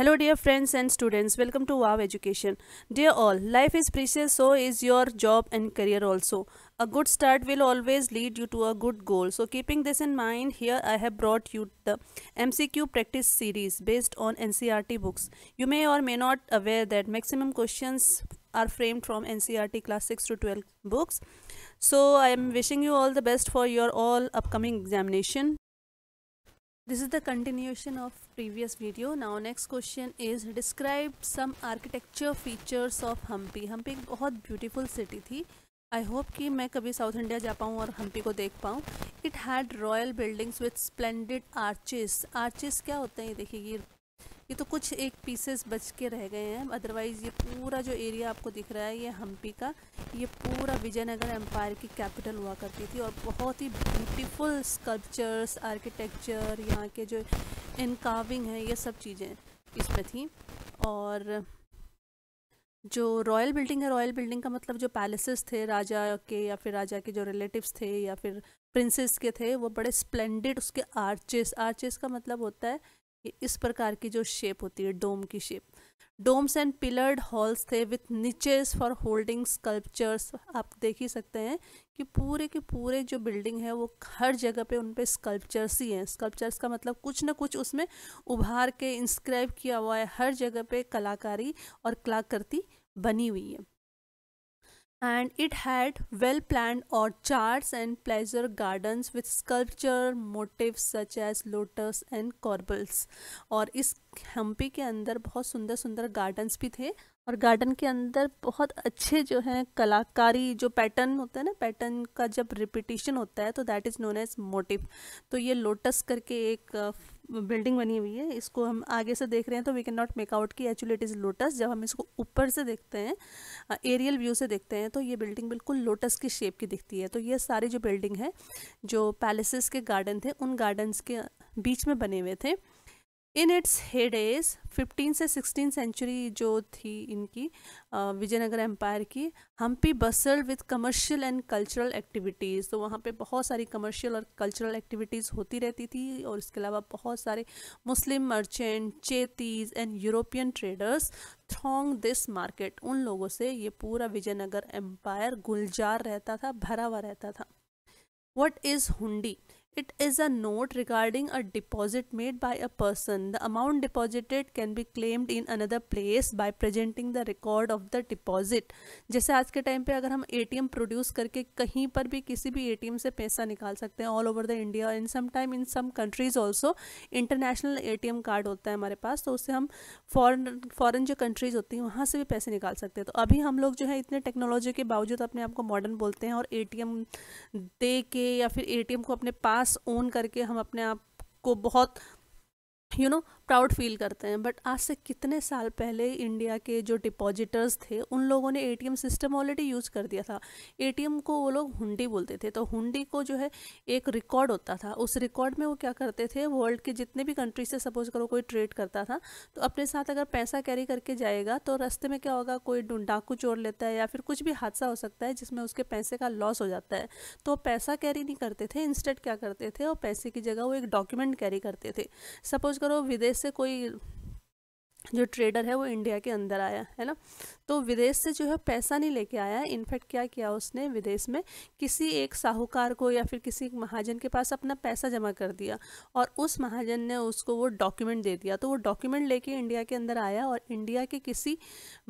Hello dear friends and students, welcome to WOW Education. Dear all, life is precious so is your job and career also. A good start will always lead you to a good goal. So keeping this in mind, here I have brought you the MCQ practice series based on NCRT books. You may or may not aware that maximum questions are framed from NCRT class 6 to 12 books. So I am wishing you all the best for your all upcoming examination. this is the continuation of previous video now next question is describe some architecture features of Hampi Hampi एक बहुत beautiful city थी I hope कि मैं कभी south India जा पाऊँ और हम्पी को देख पाऊँ it had royal buildings with splendid arches arches क्या होते हैं देखिए ये ये तो कुछ एक पीसेस बच के रह गए हैं अदरवाइज़ ये पूरा जो एरिया आपको दिख रहा है ये हम्पी का ये पूरा विजयनगर एम्पायर की कैपिटल हुआ करती थी और बहुत ही ब्यूटीफुल स्कल्पचर्स आर्किटेक्चर यहाँ के जो इनकाविंग है ये सब चीज़ें इसमें थी और जो रॉयल बिल्डिंग है रॉयल बिल्डिंग का मतलब जो पैलेसेस थे राजा के या फिर राजा के जो रिलेटिव्स थे या फिर प्रिंसेस के थे वो बड़े स्प्लेंडेड उसके आर्चेस आर्चेस का मतलब होता है इस प्रकार की जो शेप होती है डोम की shape domes and pillared halls थे with niches for holding sculptures आप देख ही सकते हैं कि पूरे के पूरे जो बिल्डिंग है वो हर जगह पे उन पर स्कल्पचर्स ही हैं स्कल्पचर्स का मतलब कुछ ना कुछ उसमें उभार के इंस्क्राइब किया हुआ है हर जगह पे कलाकारी और कलाकृति बनी हुई है and it had well planned orchards and pleasure gardens with sculpture motifs such as lotus and corbels और इस हम्पी के अंदर बहुत सुंदर सुंदर गार्डन्स भी थे और गार्डन के अंदर बहुत अच्छे जो हैं कलाकारी जो पैटर्न होता है ना पैटर्न का जब रिपीटिशन होता है तो that is known as motif तो ये लोटस करके एक बिल्डिंग बनी हुई है इसको हम आगे से देख रहे हैं तो we can not make out की एक्चुअली इट इज़ लोटस जब हम इसको ऊपर से देखते हैं एरियल व्यू से देखते हैं तो ये बिल्डिंग बिल्कुल लोटस की शेप की दिखती है तो ये सारी जो बिल्डिंग है जो पैलेसेस के गार्डन थे उन गार्डन्स के बीच में बने हुए थे इन इट्स हेडेज फिफ्टीन से सिक्सटीन सेंचुरी जो थी इनकी विजयनगर एम्पायर की Hampi bustled with commercial and cultural activities तो वहाँ पे बहुत सारी कमर्शियल और कल्चरल एक्टिविटीज़ होती रहती थी और इसके अलावा बहुत सारे Muslim merchant Chettis and European traders thronged this market उन लोगों से ये पूरा विजयनगर एम्पायर गुलजार रहता था भरा हुआ रहता था what is hundi it is a note regarding a deposit made by a person the amount deposited can be claimed in another place by presenting the record of the deposit जैसे आज के टाइम पे अगर हम एटीएम प्रोड्यूस करके कहीं पर भी किसी भी एटीएम से पैसा निकाल सकते हैं all over the India in some time in some countries also international ATM card होता है हमारे पास तो उससे हम फॉरन फॉरन जो कंट्रीज होती हैं वहाँ से भी पैसे निकाल सकते हैं तो अभी हम लोग जो है इतने टेक्नोलॉजी के बावजूद अपने आप को मॉडर्न बोलते हैं और ए दे के या फिर ए को अपने पास क्लास ओन करके हम अपने आप को बहुत you you know know, proud feel करते हैं बट आज से कितने साल पहले इंडिया के जो डिपॉजिटर्स थे उन लोगों ने एटीएम सिस्टम ऑलरेडी यूज़ कर दिया था एटीएम को वो लोग हुंडी बोलते थे तो हुंडी को जो है एक रिकॉर्ड होता था उस रिकॉर्ड में वो क्या करते थे वर्ल्ड के जितने भी कंट्री से सपोज करो कोई ट्रेड करता था तो अपने साथ अगर पैसा कैरी करके जाएगा तो रस्ते में क्या होगा कोई डाकू चोर लेता है या फिर कुछ भी हादसा हो सकता है जिसमें उसके पैसे का लॉस हो जाता है तो पैसा कैरी नहीं करते थे इंस्टेंट क्या करते थे और पैसे की जगह वो एक डॉक्यूमेंट कैरी करते थे सपोज करो विदेश से कोई जो ट्रेडर है वो इंडिया के अंदर आया है ना तो विदेश से जो है पैसा नहीं लेके आया इनफैक्ट क्या किया उसने विदेश में किसी एक साहूकार को या फिर किसी एक महाजन के पास अपना पैसा जमा कर दिया और उस महाजन ने उसको वो डॉक्यूमेंट दे दिया तो वो डॉक्यूमेंट लेके इंडिया के अंदर आया और इंडिया के किसी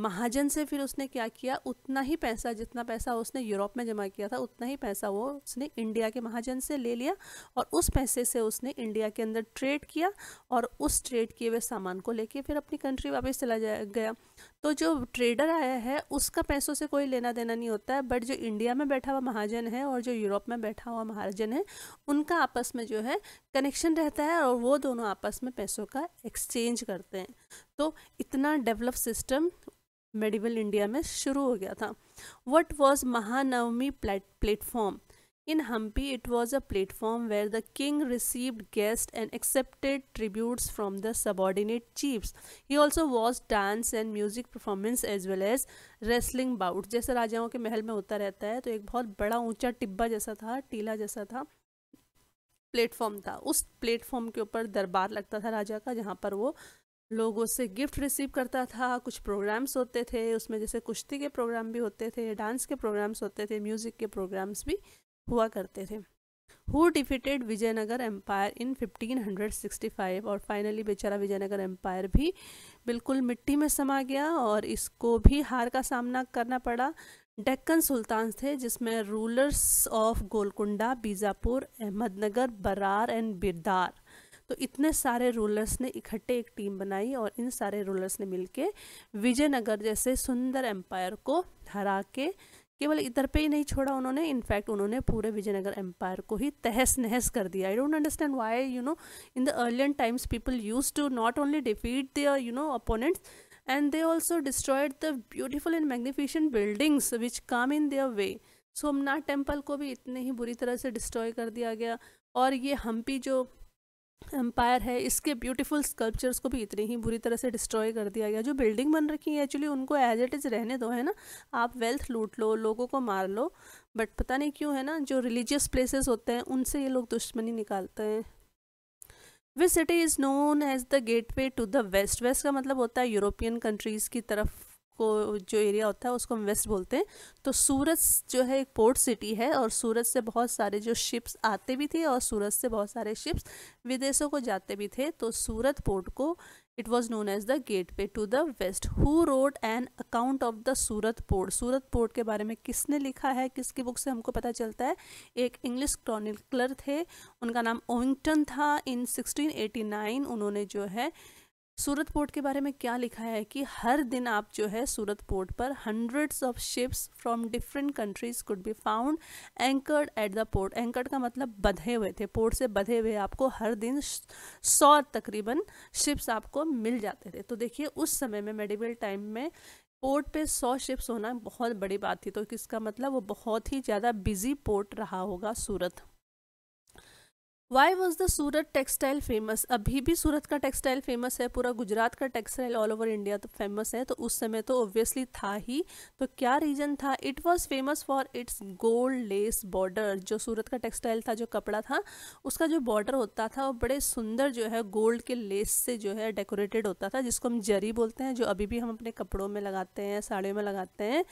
महाजन से फिर उसने क्या किया उतना ही पैसा जितना पैसा उसने यूरोप में जमा किया था उतना ही पैसा वो उसने इंडिया के महाजन से ले लिया और उस पैसे से उसने इंडिया के अंदर ट्रेड किया और उस ट्रेड किए हुए सामान को लेके फिर अपनी कंट्री वापस चला गया तो जो ट्रेडर आया है उसका पैसों से कोई लेना देना नहीं होता है बट जो इंडिया में बैठा हुआ महाजन है और जो यूरोप में बैठा हुआ महाजन है उनका आपस में जो है कनेक्शन रहता है और वो दोनों आपस में पैसों का एक्सचेंज करते हैं तो इतना डेवलप सिस्टम मेडिवल इंडिया में शुरू हो गया था what was Mahanavami platform In Hampi, it was a platform where the king received guests and accepted tributes from the subordinate chiefs. He also watched dance and music performance as well as wrestling bouts. जैसे राजाओं के महल में होता रहता है तो एक बहुत बड़ा ऊंचा टिब्बा जैसा था टीला जैसा था प्लेटफॉर्म था उस प्लेटफॉर्म के ऊपर दरबार लगता था राजा का जहाँ पर वो लोगों से गिफ्ट रिसीव करता था कुछ प्रोग्राम्स होते थे उसमें जैसे कुश्ती के प्रोग्राम भी होते थे डांस के प्रोग्राम्स होते थे म्यूज़िक के प्रोग्राम्स भी हुआ करते थे who defeated Vijayanagar empire in 1565 और फाइनली बेचारा विजयनगर एम्पायर भी बिल्कुल मिट्टी में समा गया और इसको भी हार का सामना करना पड़ा डेक्कन सुल्तान थे जिसमें rulers of Golconda Bijapur Ahmednagar Berar and Bidar तो इतने सारे रूलर्स ने इकट्ठे एक टीम बनाई और इन सारे रूलर्स ने मिलके विजयनगर जैसे सुंदर एम्पायर को हरा के केवल इधर पे ही नहीं छोड़ा उन्होंने इनफैक्ट उन्होंने पूरे विजयनगर एम्पायर को ही तहस नहस कर दिया I don't understand why you know in the earlier times people used to not only defeat the you know opponents and they also destroyed the beautiful and magnificent buildings which come in their way Somnath temple को भी इतने ही बुरी तरह से destroy कर दिया गया और ये हम्पी जो एम्पायर है इसके ब्यूटीफुल स्कल्पचर्स को भी इतनी ही बुरी तरह से डिस्ट्रॉय कर दिया गया जो बिल्डिंग बन रखी है एक्चुअली उनको एज इट इज़ रहने दो है ना आप वेल्थ लूट लो लोगों को मार लो बट पता नहीं क्यों है ना जो रिलीजियस प्लेसेस होते हैं उनसे ये लोग दुश्मनी निकालते हैं this city is known as the gateway to the west west का मतलब होता है यूरोपियन कंट्रीज़ की तरफ को जो एरिया होता है उसको हम वेस्ट बोलते हैं तो सूरत जो है एक पोर्ट सिटी है और सूरत से बहुत सारे जो शिप्स आते भी थे और सूरत से बहुत सारे शिप्स विदेशों को जाते भी थे तो सूरत पोर्ट को it was known as the gateway to the west who wrote an account of the Surat port Surat port के बारे में किसने लिखा है किसकी बुक से हमको पता चलता है एक इंग्लिश क्रॉनिकलर थे उनका नाम ओविंगटन था इन 1689 उन्होंने जो है सूरत पोर्ट के बारे में क्या लिखा है कि हर दिन आप जो है सूरत पोर्ट पर hundreds of ships from different countries could be found anchored at the port anchored का मतलब बधे हुए थे पोर्ट से बधे हुए आपको हर दिन सौ तकरीबन शिप्स आपको मिल जाते थे तो देखिए उस समय में मेडिवल टाइम में पोर्ट पे सौ शिप्स होना बहुत बड़ी बात थी तो किसका मतलब वो बहुत ही ज़्यादा बिजी पोर्ट रहा होगा Surat why was the Surat textile famous अभी भी सूरत का टेक्सटाइल फेमस है पूरा गुजरात का टेक्सटाइल ऑल ओवर इंडिया तो फेमस है तो उस समय तो ऑब्वियसली था ही तो क्या रीजन था it was famous for its gold lace border जो सूरत का टेक्सटाइल था जो कपड़ा था उसका जो बॉर्डर होता था वो बड़े सुंदर जो है गोल्ड के लेस से जो है डेकोरेटेड होता था जिसको हम जरी बोलते हैं जो अभी भी हम अपने कपड़ों में लगाते हैं साड़ियों में लगाते हैं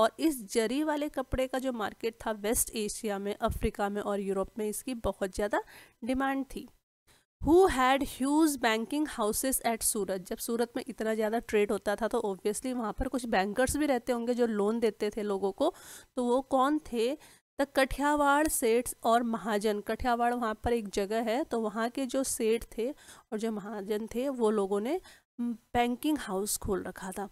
और इस जरी वाले कपड़े का जो मार्केट था वेस्ट एशिया में अफ्रीका में और यूरोप में इसकी बहुत ज़्यादा डिमांड थी who had huge banking houses at Surat जब सूरत में इतना ज़्यादा ट्रेड होता था तो ऑब्वियसली वहाँ पर कुछ बैंकर्स भी रहते होंगे जो लोन देते थे लोगों को तो वो कौन थे द कठियावाड़ सेठ और महाजन कठियावाड़ वहाँ पर एक जगह है तो वहाँ के जो सेठ थे और जो महाजन थे वो लोगों ने बैंकिंग हाउस खोल रखा था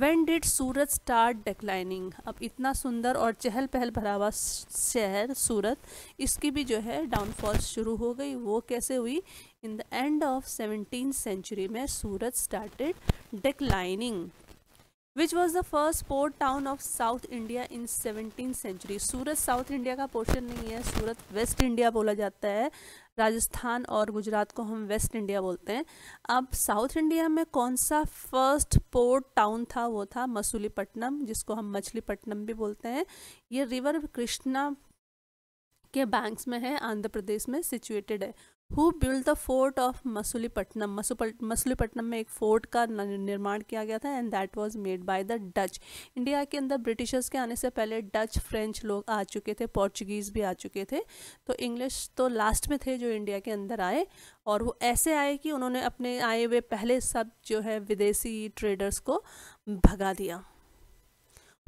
when did Surat start declining अब इतना सुंदर और चहल पहल भरा हुआ शहर सूरत इसकी भी जो है डाउनफॉल शुरू हो गई वो कैसे हुई in the end of seventeen century में Surat started declining which was the first port town of south India in seventeen century Surat south India का पोर्शन नहीं है सूरत वेस्ट इंडिया बोला जाता है राजस्थान और गुजरात को हम वेस्ट इंडिया बोलते हैं अब साउथ इंडिया में कौन सा फर्स्ट पोर्ट टाउन था वो था मसूलीपट्टनम जिसको हम मछलीपट्टनम भी बोलते हैं ये रिवर कृष्णा के बैंक्स में है आंध्र प्रदेश में सिचुएटेड है who built the fort of Masulipatnam Masulipatnam में एक फोर्ट का निर्माण किया गया था and that was made by the Dutch India के अंदर ब्रिटिशर्स के आने से पहले डच फ्रेंच लोग आ चुके थे पोर्चुगीज़ भी आ चुके थे तो इंग्लिश तो लास्ट में थे जो इंडिया के अंदर आए और वो ऐसे आए कि उन्होंने अपने आए हुए पहले सब जो है विदेशी ट्रेडर्स को भगा दिया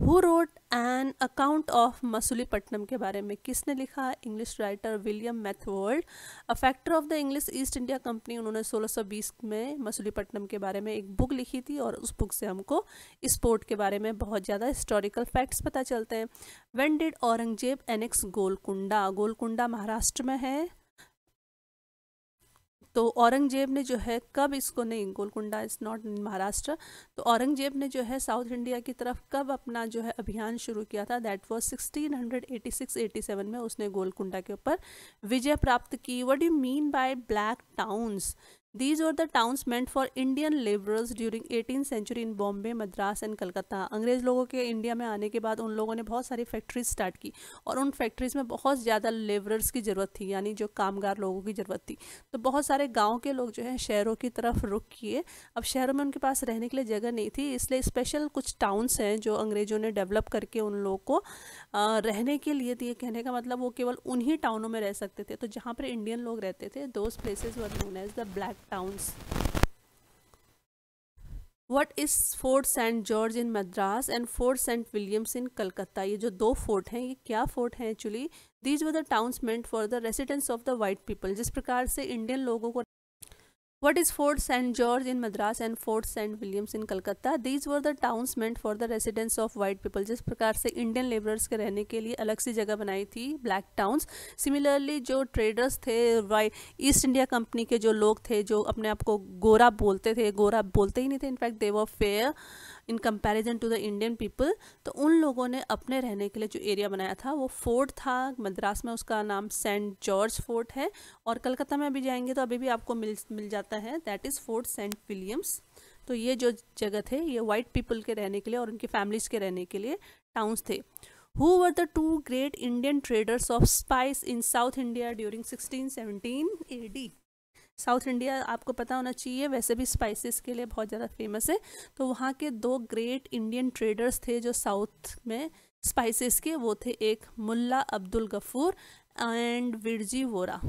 who wrote an account of Masulipatnam के बारे में किसने लिखा English writer William Methwold a factor of the English East India company उन्होंने 1620 में मसूलीपट्टनम के बारे में एक बुक लिखी थी और उस बुक से हमको इस पोर्ट के बारे में बहुत ज़्यादा हिस्टोरिकल फैक्ट्स पता चलते हैं when did Aurangzeb annex Golconda Golconda Maharashtra में है तो औरंगजेब ने जो है कब इसको नहीं Golconda is not in Maharashtra तो औरंगजेब ने जो है साउथ इंडिया की तरफ कब अपना जो है अभियान शुरू किया था that was sixteen hundred eighty six eighty seven में उसने गोलकुंडा के ऊपर विजय प्राप्त की what you mean by black towns these were the towns meant for Indian labourers during eighteen century in Bombay Madras and Calcutta अंग्रेज लोगों के इंडिया में आने के बाद उन लोगों ने बहुत सारी फैक्ट्रीज स्टार्ट की और उन फैक्ट्रीज में बहुत ज़्यादा लेबरर्स की ज़रूरत थी यानी जो कामगार लोगों की ज़रूरत थी तो बहुत सारे गाँव के लोग जो है शहरों की तरफ रुख किए अब शहरों में उनके पास रहने के लिए जगह नहीं थी इसलिए स्पेशल कुछ टाउन्स हैं जो अंग्रेज़ों ने डेवलप करके उन लोगों को रहने के लिए दिए कहने का मतलब वो केवल उन्हीं टाउनों में रह सकते थे तो जहाँ पर इंडियन लोग रहते थे those places were known as the black towns. What is Fort Saint George in Madras and Fort Saint Williams in Calcutta ये जो दो फोर्ट हैं ये क्या फोर्ट हैं actually these were the towns meant for the residents of the white people जिस प्रकार से इंडियन लोगों को What is Fort St. George in Madras and Fort St. Williams in Calcutta? These were the towns meant for the residents of white people. जिस प्रकार से Indian labourers के रहने के लिए अलग सी जगह बनाई थी ब्लैक टाउन्स सिमिलरली जो ट्रेडर्स थे ईस्ट इंडिया कंपनी के जो लोग थे जो अपने आप को गोरा बोलते थे गोरा बोलते ही नहीं थे in fact they were fair in comparison to the Indian people तो उन लोगों ने अपने रहने के लिए जो एरिया बनाया था वो फोर्ट था मद्रास में उसका नाम सेंट जॉर्ज फोर्ट है और कलकत्ता में अभी जाएंगे तो अभी भी आपको मिल मिल जाता है that is Fort Saint Williams तो ये जो जगह थे ये वाइट पीपल के रहने के लिए और उनकी फैमिलीज के रहने के लिए टाउन्स थे who the two great Indian traders of spice in South India during sixteen seventeen ad South India आपको पता होना चाहिए वैसे भी स्पाइसेस के लिए बहुत ज़्यादा फेमस है तो वहाँ के दो ग्रेट इंडियन ट्रेडर्स थे जो साउथ में स्पाइसेस के वो थे एक Mulla Abdul Ghafur and Virji Vora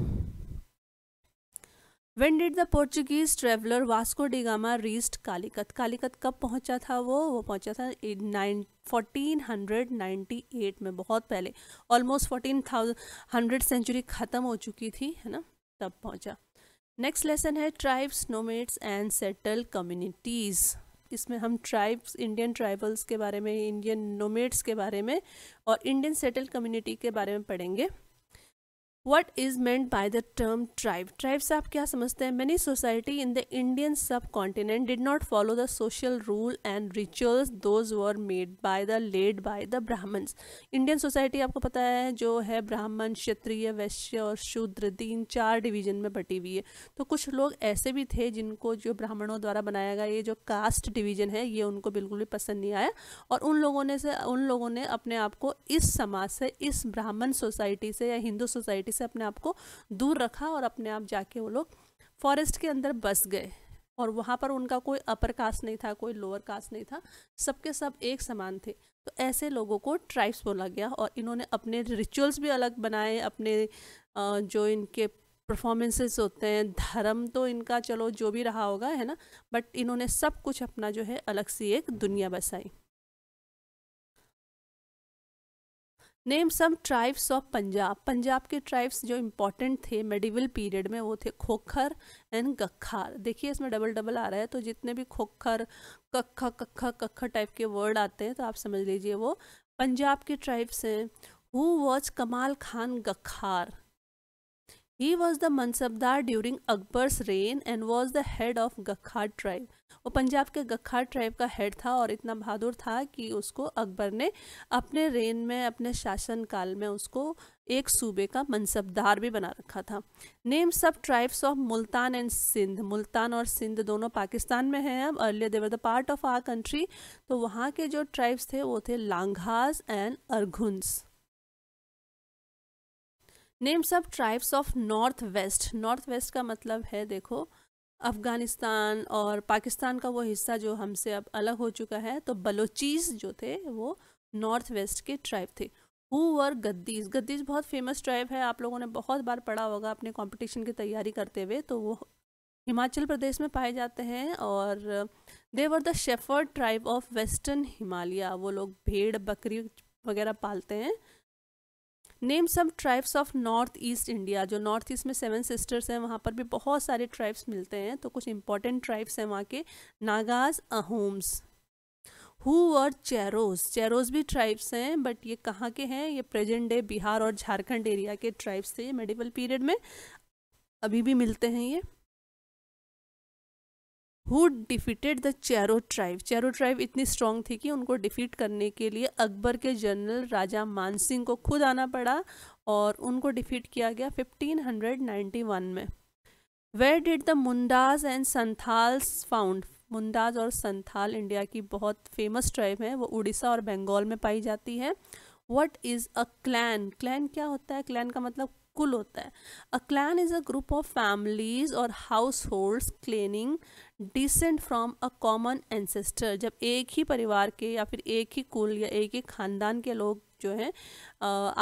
when did the Portuguese traveller Vasco da Gama reached Calicut Calicut कब पहुंचा था वो वो पहुंचा था nine fourteen hundred ninety eight में बहुत पहले almost fourteen thousand hundred century ख़त्म हो चुकी थी है ना तब पहुंचा नेक्स्ट लेसन है tribes nomads and settle communities इसमें हम ट्राइब्स इंडियन ट्राइबल्स के बारे में इंडियन नोमेट्स के बारे में और इंडियन सेटल कम्युनिटी के बारे में पढ़ेंगे what is meant by the term tribe tribe से आप क्या समझते हैं many society in the Indian subcontinent did not follow the social rule and rituals those were made by the led by the Brahmins Indian society आपको पता है जो है ब्राह्मण क्षत्रिय वैश्य और शूद्र तीन चार डिवीजन में बटी हुई है तो कुछ लोग ऐसे भी थे जिनको जो ब्राह्मणों द्वारा बनाया गया ये जो कास्ट डिवीजन है ये उनको बिल्कुल भी पसंद नहीं आया और उन लोगों ने से उन लोगों ने अपने आप को इस समाज से इस ब्राह्मण सोसाइटी से या हिंदू सोसाइटी से अपने आप को दूर रखा और अपने आप जाके वो लोग फॉरेस्ट के अंदर बस गए और वहाँ पर उनका कोई अपर कास्ट नहीं था कोई लोअर कास्ट नहीं था सबके सब एक समान थे तो ऐसे लोगों को ट्राइब्स बोला गया और इन्होंने अपने रिचुअल्स भी अलग बनाए अपने जो इनके परफॉर्मेंसेस होते हैं धर्म तो इनका चलो जो भी रहा होगा है ना बट इन्होंने सब कुछ अपना जो है अलग सी एक दुनिया बसाई name some tribes of Punjab Punjab के ट्राइब्स जो इम्पोर्टेंट थे मेडिवल पीरियड में वो थे खोखर एंड गखार देखिए इसमें डबल डबल आ रहा है तो जितने भी खोखर कखा कखा कखा टाइप के वर्ड आते हैं तो आप समझ लीजिए वो पंजाब के ट्राइब्स हैं who was Kamal Khan Gakhar He was the mansabdar during Akbar's reign and was the head of Gakhar tribe वो पंजाब के गखार ट्राइब का हेड था और इतना बहादुर था कि उसको अकबर ने अपने रेन में अपने शासनकाल में उसको एक सूबे का मनसबदार भी बना रखा था name sub tribes of Multan and Sindh Multan और सिंध दोनों पाकिस्तान में हैं अब earlier they were the part of our country तो वहाँ के जो ट्राइब्स थे वो थे Langahs and Arghuns name sub tribes of north west north west का मतलब है देखो अफ़गानिस्तान और पाकिस्तान का वो हिस्सा जो हमसे अब अलग हो चुका है तो बलोचीज़ जो थे वो नॉर्थ वेस्ट के ट्राइब थे हु वर गद्दीज़ गद्दीज़ बहुत फेमस ट्राइब है आप लोगों ने बहुत बार पढ़ा होगा अपने कंपटीशन की तैयारी करते हुए तो वो हिमाचल प्रदेश में पाए जाते हैं और they were the shepherd tribe of western Himalaya वो लोग भेड़ बकरी वगैरह पालते हैं name some tribes of north east India जो नॉर्थ ईस्ट में सेवन सिस्टर्स हैं वहाँ पर भी बहुत सारे ट्राइब्स मिलते हैं तो कुछ इंपॉर्टेंट ट्राइब्स हैं वहाँ के नागाज अहोम्स हु और चेरोज चेरोज भी ट्राइब्स हैं बट ये कहाँ के हैं ये प्रेजेंट डे बिहार और झारखंड एरिया के ट्राइब्स थे मेडिवल पीरियड में अभी भी मिलते हैं ये who defeated the Chero tribe Chero tribe इतनी स्ट्रांग थी कि उनको डिफीट करने के लिए अकबर के जनरल राजा मानसिंह को खुद आना पड़ा और उनको डिफीट किया गया 1591 में where did the Mundas and Santhals found Mundas और संथाल इंडिया की बहुत फेमस ट्राइब है वो उड़ीसा और बंगाल में पाई जाती है what is a clan clan क्या होता है क्लैन का मतलब कुल होता है a clan is a group of families और households claiming descent from a common ancestor जब एक ही परिवार के या फिर एक ही कुल या एक ही खानदान के लोग जो है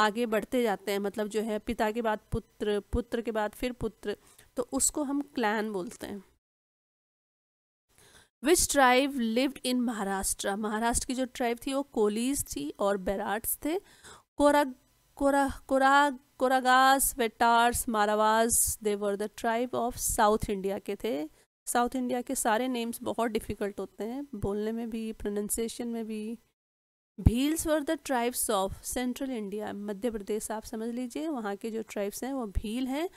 आगे बढ़ते जाते हैं मतलब जो है पिता के बाद पुत्र पुत्र के बाद फिर पुत्र तो उसको हम क्लैन बोलते हैं which tribe lived in Maharashtra Maharashtra की जो ट्राइब थी वो कोलीज थी और बैराट्स थे कोरा कोरा कोरा Koragas Vetars Maravas they were the tribe of south India के थे साउथ इंडिया के सारे नेम्स बहुत डिफ़िकल्ट होते हैं बोलने में भी प्रोनंसिएशन में भी Bhils were the tribes of central India Madhya Pradesh आप समझ लीजिए वहाँ के जो ट्राइब्स हैं वो भील हैं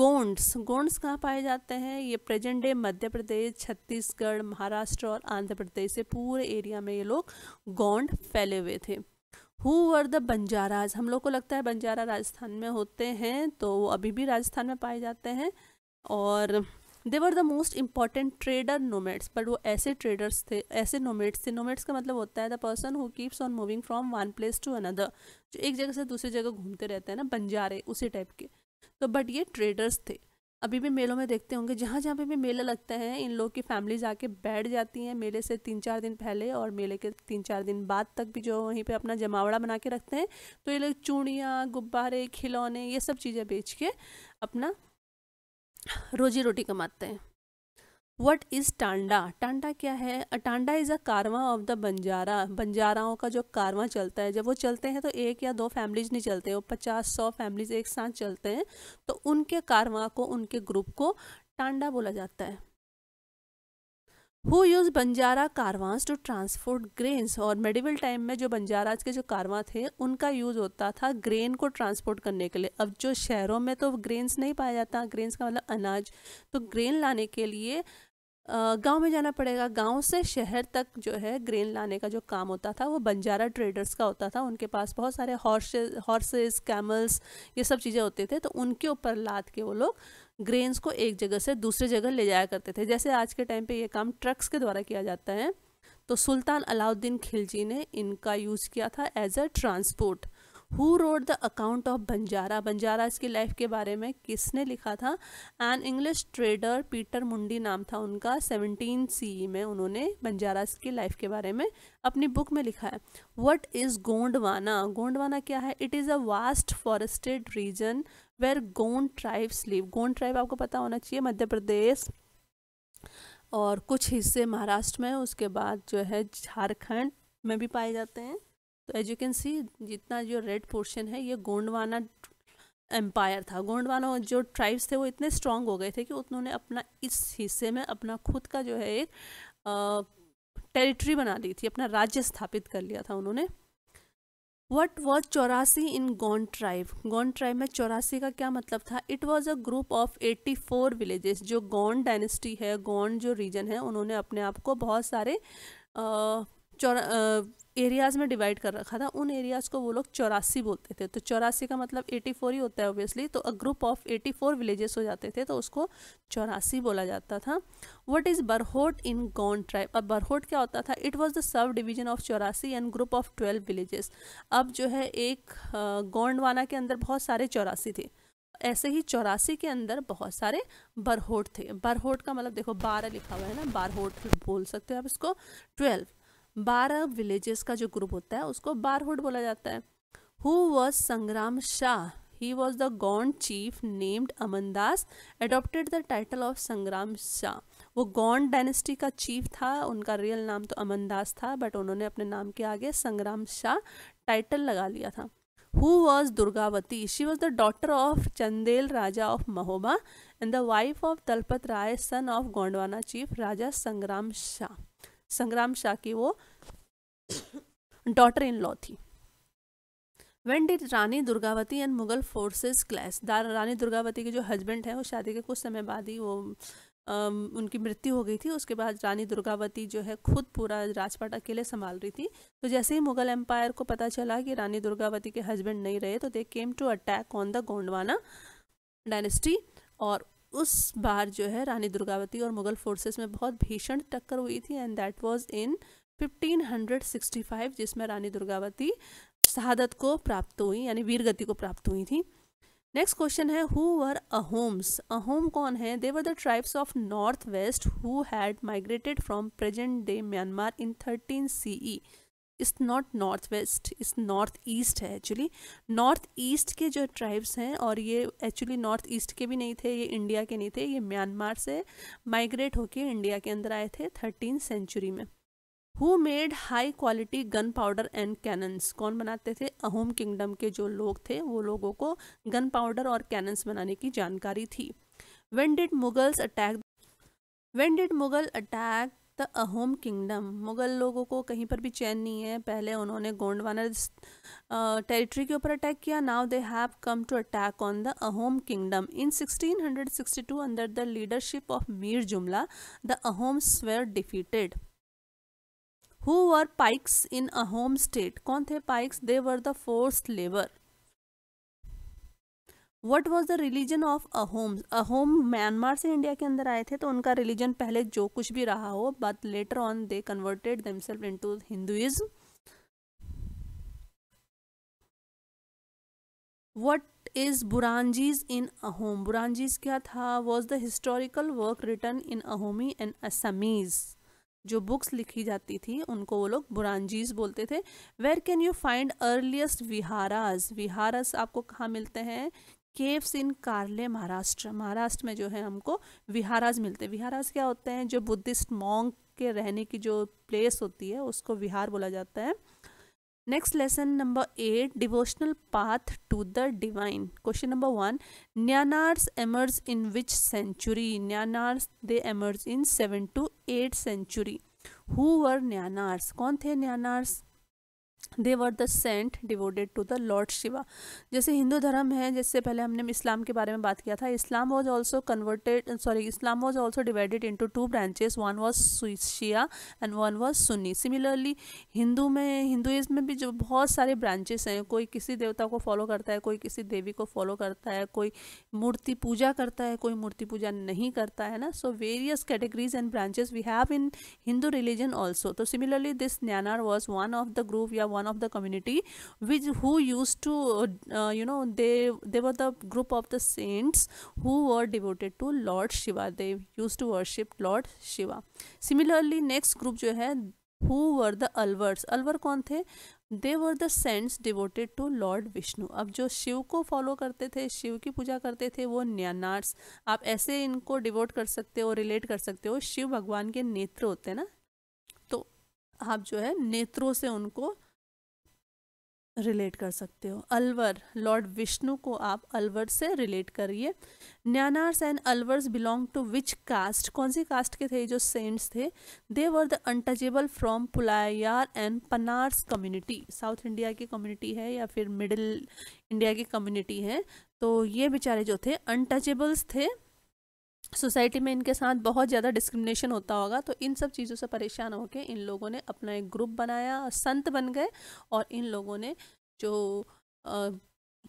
गोंड्स गोंड्स कहाँ पाए जाते हैं ये प्रेजेंट डे मध्य प्रदेश छत्तीसगढ़ महाराष्ट्र और आंध्र प्रदेश से पूरे एरिया में ये लोग गोंड फैले हुए थे हु वर द बंजाराज हम लोग को लगता है बंजारा राजस्थान में होते हैं तो वो अभी भी राजस्थान में पाए जाते हैं और they were the most important trader nomads but वो ऐसे ट्रेडर्स थे ऐसे नोमेट्स थे नोमेट्स का मतलब होता है the person who keeps on moving from one place to another जो एक जगह से दूसरी जगह घूमते रहते हैं ना बंजारे उसी टाइप के तो बट ये ट्रेडर्स थे अभी भी मेलों में देखते होंगे जहाँ जहाँ पे भी मेला लगता है इन लोग की फैमिलीज आके बैठ जाती हैं मेले से तीन चार दिन पहले और मेले के तीन चार दिन बाद तक भी जो वहीं पे अपना जमावड़ा बना के रखते हैं तो ये लोग चूड़ियाँ गुब्बारे खिलौने ये सब चीज़ें बेच के अपना रोजी रोटी कमाते हैं वट इज़ टांडा टांडा क्या है टांडा इज़ अ कारवा ऑफ द बंजारा बंजाराओं का जो कारवा चलता है जब वो चलते हैं तो एक या दो फैमिलीज नहीं चलते वो पचास सौ फैमिलीज एक साथ चलते हैं तो उनके कारवा को उनके ग्रुप को टांडा बोला जाता है who used Banjara caravans to transport grains और मेडिवल टाइम में जो बंजाराज के जो कारवा थे उनका यूज़ होता था ग्रेन को ट्रांसपोर्ट करने के लिए अब जो शहरों में तो ग्रेन्स नहीं पाया जाता ग्रेन्स का मतलब अनाज तो ग्रेन लाने के लिए गांव में जाना पड़ेगा गांव से शहर तक जो है ग्रेन लाने का जो काम होता था वो बंजारा ट्रेडर्स का होता था उनके पास बहुत सारे हॉर्से हॉर्सेज कैमल्स ये सब चीज़ें होते थे तो उनके ऊपर लाद के वो लोग ग्रेन्स को एक जगह से दूसरे जगह ले जाया करते थे जैसे आज के टाइम पे ये काम ट्रक्स के द्वारा किया जाता है तो सुल्तान अलाउद्दीन खिलजी ने इनका यूज़ किया था as a transport who wrote the account of Banjara Banjara इसकी लाइफ के बारे में किसने लिखा था एन इंग्लिश ट्रेडर पीटर मुंडी नाम था उनका सेवनटीन सी में उन्होंने बंजारा की लाइफ के बारे में अपनी बुक में लिखा है वट इज़ गोंडवाना गोंडवाना क्या है it is a vast forested region where Gond tribes live Gond tribe आपको पता होना चाहिए मध्य प्रदेश और कुछ हिस्से महाराष्ट्र में उसके बाद जो है झारखंड में भी पाए जाते हैं तो एज यू कैन सी जितना जो रेड पोर्शन है ये गोंडवाना एम्पायर था गोंडवाना जो ट्राइब्स थे वो इतने स्ट्रांग हो गए थे कि उन्होंने अपना इस हिस्से में अपना खुद का जो है एक टेरिटरी बना ली थी अपना राज्य स्थापित कर लिया था उन्होंने what was chaurasi in Gond tribe Gond tribe में चौरासी का क्या मतलब था it was a group of four villages जो गौंड डायनेस्टी है गौंड जो रीजन है उन्होंने अपने आप को बहुत सारे आ, चौरा एरियाज़ में डिवाइड कर रखा था उन एरियाज़ को वो लोग चौरासी बोलते थे तो चौरासी का मतलब 84 ही होता है ओबियसली तो अ ग्रुप ऑफ 84 विलेजेस हो जाते थे तो उसको चौरासी बोला जाता था what is barhot in Gond tribe अब बरहोट क्या होता था it was the subdivision of chaurasi and group of twelve villages अब जो है एक गौंडवाना के अंदर बहुत सारे चौरासी थे ऐसे ही चौरासी के अंदर बहुत सारे बरहोट थे बरहोट का मतलब देखो बारह लिखा हुआ है ना बारहोट बोल सकते हो आप इसको ट्वेल्व बारह विलेजेस का जो ग्रुप होता है उसको बारहुड बोला जाता है who was Sangram Shah he was the Gond chief named Amandas adopted the title of Sangram Shah वो गौंड डायनेस्टी का चीफ था उनका रियल नाम तो अमनदास था बट उन्होंने अपने नाम के आगे संग्राम शाह टाइटल लगा लिया था who was Durgavati she was the daughter of Chandel Raja of Mahoba and the wife of Dalpat Rai son of Gondwana chief Raja Sangram Shah Sangram Shah की वो डॉटर इन लॉ थी when did Rani Durgavati and Mughal forces clash Rani Durgavati के जो हस्बैंड हैं वो शादी के कुछ समय बाद ही वो आ, उनकी मृत्यु हो गई थी उसके बाद रानी दुर्गावती जो है खुद पूरा राजपाट अकेले संभाल रही थी तो जैसे ही मुगल एम्पायर को पता चला कि रानी दुर्गावती के हस्बैंड नहीं रहे तो they came to attack on the Gondwana dynasty और उस बार जो है रानी दुर्गावती और मुगल फोर्सेस में बहुत भीषण टक्कर हुई थी एंड दैट वाज इन 1565 जिसमें रानी दुर्गावती शहादत को प्राप्त हुई यानी वीरगति को प्राप्त हुई थी नेक्स्ट क्वेश्चन है हु वर अहोम्स अहोम कौन है they were the tribes of north west who had migrated from present day Myanmar in thirteen C is not north west is north east है एक्चुअली नॉर्थ ईस्ट के जो ट्राइब्स हैं और ये एक्चुअली नॉर्थ ईस्ट के भी नहीं थे ये इंडिया के नहीं थे ये म्यांमार से माइग्रेट होके इंडिया के अंदर आए थे थर्टीन सेंचुरी में who made high quality gunpowder and cannons कौन बनाते थे अहोम किंगडम के जो लोग थे वो लोगों को गन पाउडर और कैनन्स बनाने की जानकारी थी when did Mughals attack when did Mughal attack the Ahom kingdom Mughal लोगों को कहीं पर भी चैन नहीं है पहले उन्होंने गोंडवाना टेरिटरी के ऊपर अटैक किया now they have come to attack on the Ahom kingdom in 1662 under the leadership of Mir Jumla the Ahom were defeated who were paiks in Ahom state कौन थे paiks they were the force labour what was the religion of Ahom Ahom Myanmar से India के अंदर आए थे तो उनका religion पहले जो कुछ भी रहा हो but later on they converted themselves to Hinduism what is Buranjis in Ahom Buranjis क्या था was the historical work written in Ahomi and Assamese जो बुक्स लिखी जाती थी उनको वो लोग बुरानजीज बोलते थे where can you find earliest viharas viharas आपको कहाँ मिलते हैं केव्स इन कार्ले महाराष्ट्र महाराष्ट्र में जो है हमको विहाराज मिलते हैं विहाराज क्या होते हैं जो बुद्धिस्ट मॉन्ग के रहने की जो प्लेस होती है उसको विहार बोला जाता है next lesson number eight devotional path to the divine question number one Nayanars emerge in which century Nayanars they emerge in seven to eight century who were Nayanars कौन थे Nayanars they were the saint devoted to the lord Shiva जैसे हिंदू धर्म है जिससे पहले हमने इस्लाम के बारे में बात किया था Islam was also converted sorry Islam was also divided into two branches one was Shia and one was Sunni similarly Hindu में हिंदुज़ में भी जो बहुत सारे ब्रांचेस हैं कोई किसी देवता को फॉलो करता है कोई किसी देवी को फॉलो करता है कोई मूर्ति पूजा करता है कोई मूर्ति पूजा नहीं करता है ना so various categories and branches we have in Hindu religion also तो similarly this Nayanar was one of the group या one one of the community which who used to uh, you know they they were the group of the saints who were devoted to lord shiva they used to worship lord shiva similarly next group jo hai who were the alvars alvar kon the they were the saints devoted to lord Vishnu अब जो शिव को follow करते थे शिव की पूजा करते थे वो न्यानार्स आप ऐसे इनको डिवोट कर सकते हो रिलेट कर सकते हो शिव भगवान के नेत्र होते हैं ना तो आप जो है नेत्रों से उनको रिलेट कर सकते हो अलवर लॉर्ड विष्णु को आप अलवर से रिलेट करिए Nayanars and Alvars belong to which caste कौन सी कास्ट के थे जो सेंट्स थे they were the untouchable from Pulaiyar and Panars community South India की कम्युनिटी है या फिर मिडिल इंडिया की कम्युनिटी है तो ये बेचारे जो थे अनटचेबल्स थे सोसाइटी में इनके साथ बहुत ज़्यादा डिस्क्रिमिनेशन होता होगा तो इन सब चीज़ों से परेशान होकर इन लोगों ने अपना एक ग्रुप बनाया संत बन गए और इन लोगों ने जो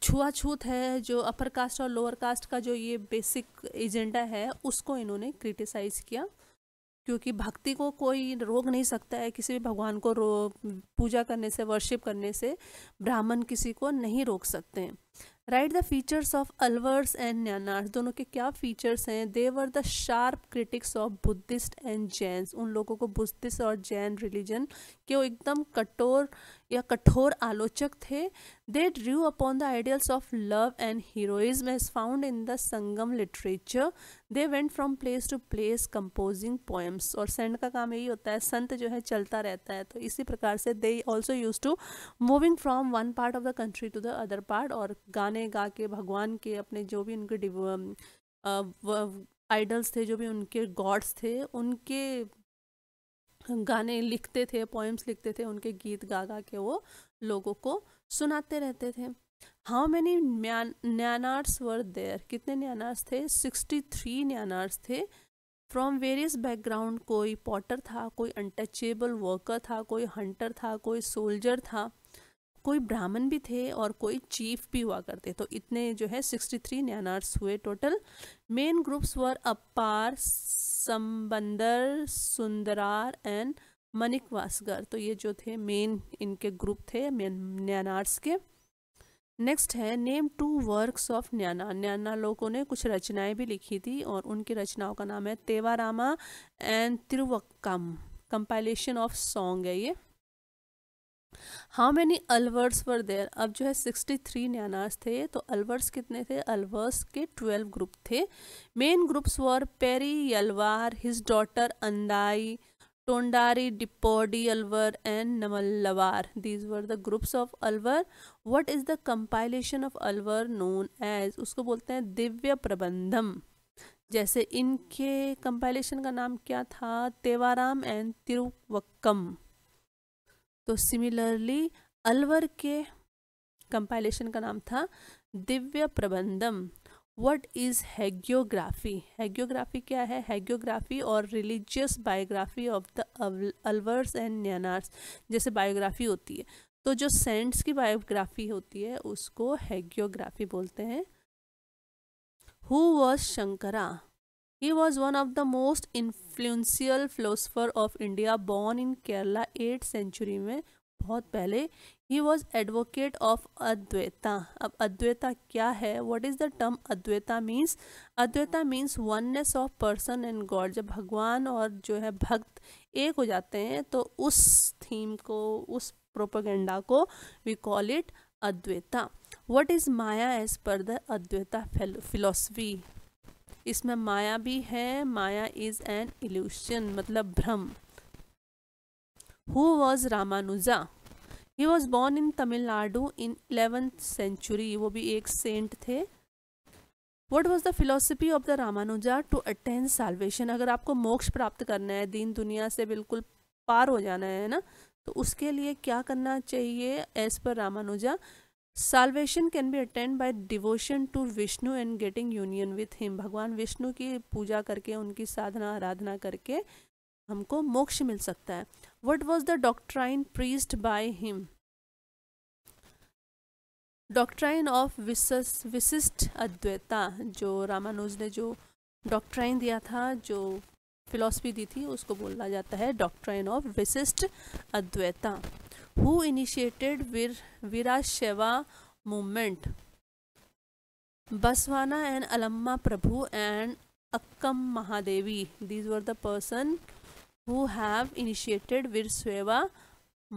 छुआछूत है जो अपर कास्ट और लोअर कास्ट का जो ये बेसिक एजेंडा है उसको इन्होंने क्रिटिसाइज़ किया क्योंकि भक्ति को कोई रोक नहीं सकता है किसी भी भगवान को रो पूजा करने से वर्शिप करने से ब्राह्मण किसी को नहीं रोक सकते हैं write the features of Alvars and Nayanars दोनों के क्या फीचर्स हैं they were the sharp critics of Buddhist and Jain उन लोगों को बुद्धिस्ट और जैन रिलीजन के वो एकदम कठोर या कठोर आलोचक थे they drew upon the ideals of love and heroism is found in the Sangam literature they went from place to place composing poems और सेंट का काम यही होता है संत जो है चलता रहता है तो इसी प्रकार से they also use to moving from one part of the country to the other part और गाने गा के भगवान के अपने जो भी उनके आइडल्स थे जो भी उनके गॉड्स थे उनके गाने लिखते थे पोएम्स लिखते थे उनके गीत गा गा के वो लोगों को सुनाते रहते थे how many Nayanars were there कितने न्यानार्स थे सिक्सटी थ्री न्यानार्स थे फ्रॉम वेरियस बैकग्राउंड कोई पॉटर था कोई अनटचेबल वर्कर था कोई हंटर था कोई सोल्जर था कोई ब्राह्मण भी थे और कोई चीफ भी हुआ करते तो इतने जो है सिक्सटी थ्री न्यानार्स हुए टोटल मेन ग्रुप्स वर अपार संबंदर सुंदरार एंड मनिक वासगर तो ये जो थे मेन इनके ग्रुप थे न्यानार्स के नेक्स्ट है नेम टू वर्क्स ऑफ न्याना न्याना लोगों ने कुछ रचनाएं भी लिखी थी और उनकी रचनाओं का नाम है Tevaram and Tiruvachakam compilation of song है ये how many Alvars were there अब जो है सिक्सटी थ्री न्यानास थे तो अलवर्स कितने थे अलवर्स के ट्वेल्व ग्रुप थे main groups were Periyalvar his daughter Andal Tondaradippodi Alvar and Nammalvar these were the groups of Alvar what is the compilation of Alvar known as उसको बोलते हैं दिव्य प्रबंधम जैसे इनके कंपाइलेशन का नाम क्या था तेवाराम एंड तिरुवक्कम तो सिमिलरली अलवर के कंपाइलेशन का नाम था दिव्य प्रबंधम वट इज़ हैग्योग्राफी हैग्योग्राफी क्या है हैग्योग्राफी और religious biography of the Alvars and Nayanars जैसे बायोग्राफी होती है तो जो सेंट्स की बायोग्राफी होती है उसको हैग्योग्राफी बोलते हैं who was Shankara he was one of the most influential philosopher of India born in Kerala eight century में बहुत पहले ही वॉज एडवोकेट ऑफ अद्वैता अब अद्वैता क्या है what is the term Advaita means Advaita means oneness of person and God जब भगवान और जो है भक्त एक हो जाते हैं तो उस थीम को उस प्रोपागेंडा को we call it Advaita what is maya as पर द अद्वैता फिलोसफी इसमें माया भी है माया इज़ एन इल्यूशन मतलब भ्रम who was Ramanuja he was born in Tamil Nadu in eleventh century वो भी एक सेंट थे what was the philosophy of the Ramanuja to attain salvation अगर आपको मोक्ष प्राप्त करना है दीन दुनिया से बिल्कुल पार हो जाना है ना तो उसके लिए क्या करना चाहिए एज पर Ramanuja salvation can be attend by devotion to Vishnu and getting union with him भगवान विष्णु की पूजा करके उनकी साधना आराधना करके हमको मोक्ष मिल सकता है what was the doctrine preached by him doctrine of Vishishta Advaita जो रामानुज ने जो डॉक्ट्राइन दिया था जो फिलॉसफी दी थी उसको बोला जाता है doctrine of Vishishta Advaita who initiated Veer Vira Shaiva movement Basavanna and Allama Prabhu and Akka Mahadevi these were the person who have initiated Veer Saiva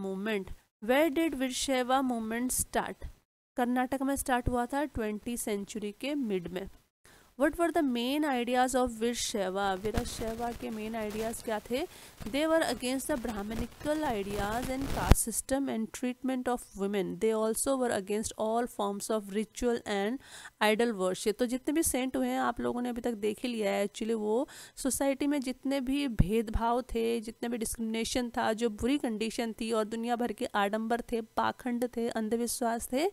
movement where did Veer Saiva movement start Karnataka में स्टार्ट हुआ था ट्वेंटी सेंचुरी के मिड में what were the main ideas of Veer Shaiva Veer Shaiva के मेन आइडियाज़ क्या थे they were against the brahmanical ideas and caste system and treatment of women they also were against all forms of ritual and idol worship तो जितने भी Saint हुए हैं आप लोगों ने अभी तक देख ही लिया है एक्चुअली वो सोसाइटी में जितने भी भेदभाव थे जितने भी डिस्क्रिमिनेशन था जो बुरी कंडीशन थी और दुनिया भर के आडंबर थे पाखंड थे अंधविश्वास थे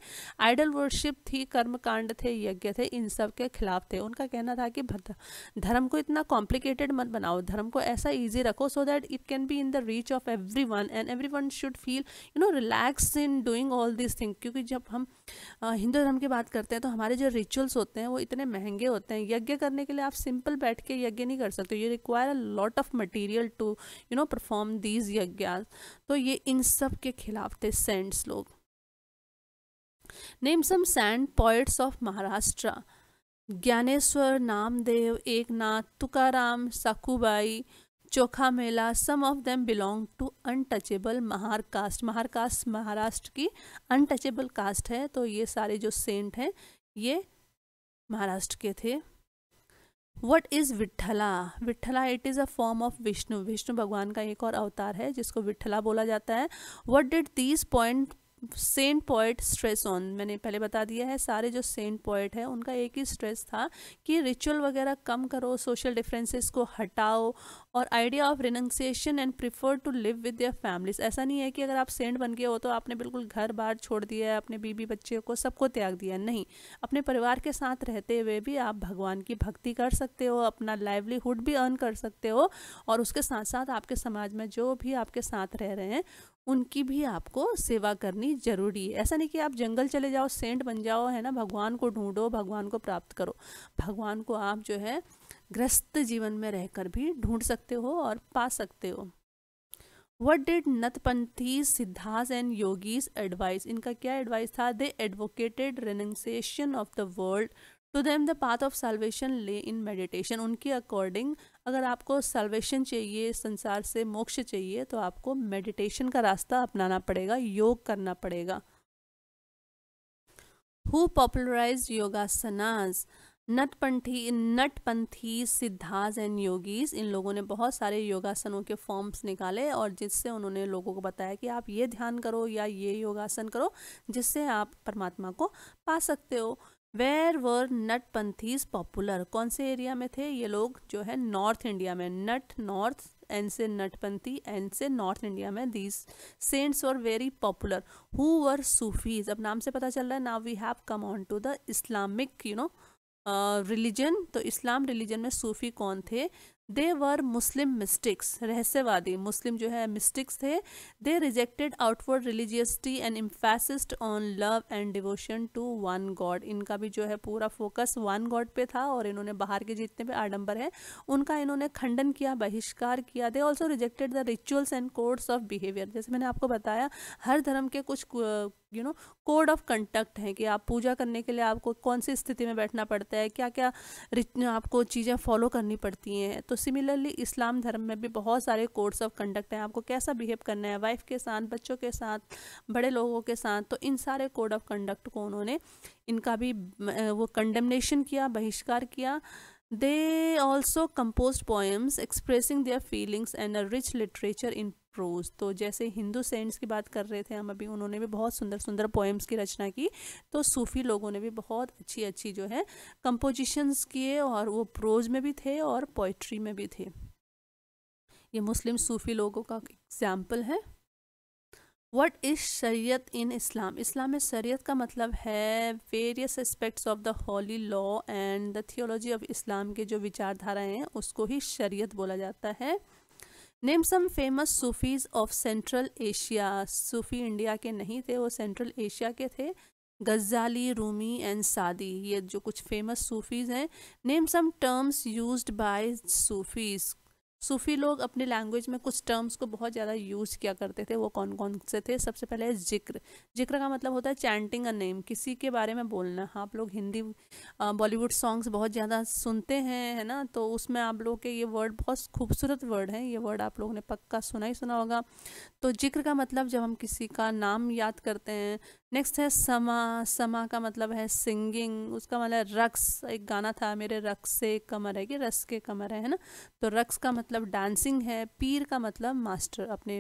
आइडल वर्शिप थी कर्मकांड थे यज्ञ थे इन सब के खिलाफ थे उनका उनका कहना था कि धर्म को इतना कॉम्प्लिकेटेड मत बनाओ धर्म को ऐसा ईजी रखो so that it can be in the reach of every one and every one should feel you know relax in doing all this thing क्योंकि जब हम हिंदू धर्म की बात करते हैं तो हमारे जो रिचुअल्स होते हैं वो इतने महंगे होते हैं यज्ञ करने के लिए आप सिंपल बैठ के यज्ञ नहीं कर सकते you require a lot of material to you know perform these yajna तो ये इन सब के खिलाफ थे सेंट्स लोग name some saint poets of Maharashtra Dnyaneshwar Namdev Eknath Tukaram Sakhubai Chokhamela some of them belong to untouchable Mahar caste Mahar caste Maharashtra की अनटचेबल कास्ट है तो ये सारे जो सेंट हैं ये महाराष्ट्र के थे what is Vithala Vithala it is a form of Vishnu Vishnu भगवान का एक और अवतार है जिसको विठला बोला जाता है what did these poet saint poet stress on मैंने पहले बता दिया है सारे जो सेंट पॉइंट है उनका एक ही स्ट्रेस था कि रिचुअल वगैरह कम करो सोशल डिफरेंसेस को हटाओ और idea of renunciation and prefer to live with your families ऐसा नहीं है कि अगर आप सेंट बन गए हो तो आपने बिल्कुल घर बार छोड़ दिया है अपने बीबी बच्चे को सबको त्याग दिया नहीं अपने परिवार के साथ रहते हुए भी आप भगवान की भक्ति कर सकते हो अपना लाइवलीहुड भी अर्न कर सकते हो और उसके साथ साथ आपके समाज में जो भी आपके साथ रह रहे हैं उनकी भी आपको सेवा करनी जरूरी है ऐसा नहीं कि आप जंगल चले जाओ सेंट बन जाओ है ना भगवान को ढूंढो भगवान को प्राप्त करो भगवान को आप जो है ग्रस्त जीवन में रहकर भी ढूंढ सकते हो और पा सकते हो what did Nathpanthi Siddharth and yogis advice इनका क्या एडवाइस था they advocated renunciation of the world to them the path of salvation lay in meditation उनके अकॉर्डिंग अगर आपको सल्वेशन चाहिए संसार से मोक्ष चाहिए तो आपको मेडिटेशन का रास्ता अपनाना पड़ेगा योग करना पड़ेगा who popularize yogasanas Nathpanthi Nathpanthi Siddhas and yogis इन लोगों ने बहुत सारे योगासनों के फॉर्म्स निकाले और जिससे उन्होंने लोगों को बताया कि आप ये ध्यान करो या ये योगासन करो जिससे आप परमात्मा को पा सकते हो वेर वर नटपंथीज पॉपुलर कौन से एरिया में थे ये लोग जो है नॉर्थ इंडिया में नट नॉर्थ एंड से नटपंथी एंड से नॉर्थ इंडिया में these saints are very popular who were sufis अब नाम से पता चल रहा है now we have come on to the Islamic you know religion तो इस्लाम रिलीजन में सूफ़ी कौन थे दे वर मुस्लिम मिस्टिक्स रहस्यवादी मुस्लिम जो है मिस्टिक्स थे they rejected outward religiosity and emphasised on love and devotion to one God इनका भी जो है पूरा फोकस वन गॉड पे था और इन्होंने बाहर के जितने भी आडम्बर हैं उनका इन्होंने खंडन किया बहिष्कार किया they also rejected the rituals and codes of behaviour जैसे मैंने आपको बताया हर धर्म के कुछ you know code of conduct हैं कि आप पूजा करने के लिए आपको कौन सी स्थिति में बैठना पड़ता है क्या क्या आपको चीज़ें फॉलो करनी पड़ती हैं तो सिमिलरली इस्लाम धर्म में भी बहुत सारे कोड्स ऑफ कंडक्ट हैं आपको कैसा बिहेव करना है वाइफ के साथ बच्चों के साथ बड़े लोगों के साथ तो इन सारे कोड ऑफ कंडक्ट को उन्होंने इनका भी वो कंडमनेशन किया बहिष्कार किया they also compose poems expressing their feelings and a rich literature in prose तो जैसे हिंदू सेंट्स की बात कर रहे थे हम अभी उन्होंने भी बहुत सुंदर सुंदर पोएम्स की रचना की तो सूफ़ी लोगों ने भी बहुत अच्छी अच्छी जो है कंपोजिशंस किए और वो प्रोज में भी थे और पोइट्री में भी थे ये मुस्लिम सूफ़ी लोगों का एग्ज़ाम्पल है वट इज़ शरीयत इन इस्लाम इस्लाम में शरीत का मतलब है various aspects of the holy law and the theology of Islam के जो विचारधाराएं हैं उसको ही शरीयत बोला जाता है name some famous sufis of Central Asia सूफ़ी इंडिया के नहीं थे वो सेंट्रल एशिया के थे गज़ाली रूमी एंड सादी ये जो कुछ फेमस सूफ़ीज़ हैं name some terms used by sufis सूफ़ी लोग अपने लैंग्वेज में कुछ टर्म्स को बहुत ज़्यादा यूज़ किया करते थे वो कौन कौन से थे सबसे पहले है जिक्र जिक्र का मतलब होता है चैंटिंग अ नेम किसी के बारे में बोलना आप लोग हिंदी बॉलीवुड सॉन्ग्स बहुत ज़्यादा सुनते हैं है ना तो उसमें आप लोग के ये वर्ड बहुत खूबसूरत वर्ड है ये वर्ड आप लोगों ने पक्का सुना ही सुना होगा तो जिक्र का मतलब जब हम किसी का नाम याद करते हैं नेक्स्ट है समा समा का मतलब है सिंगिंग उसका मतलब रक्स एक गाना था मेरे रक्स से कमर है कि रस के कमर है ना तो रक्स का मतलब मतलब डांसिंग है पीर का मतलब मास्टर अपने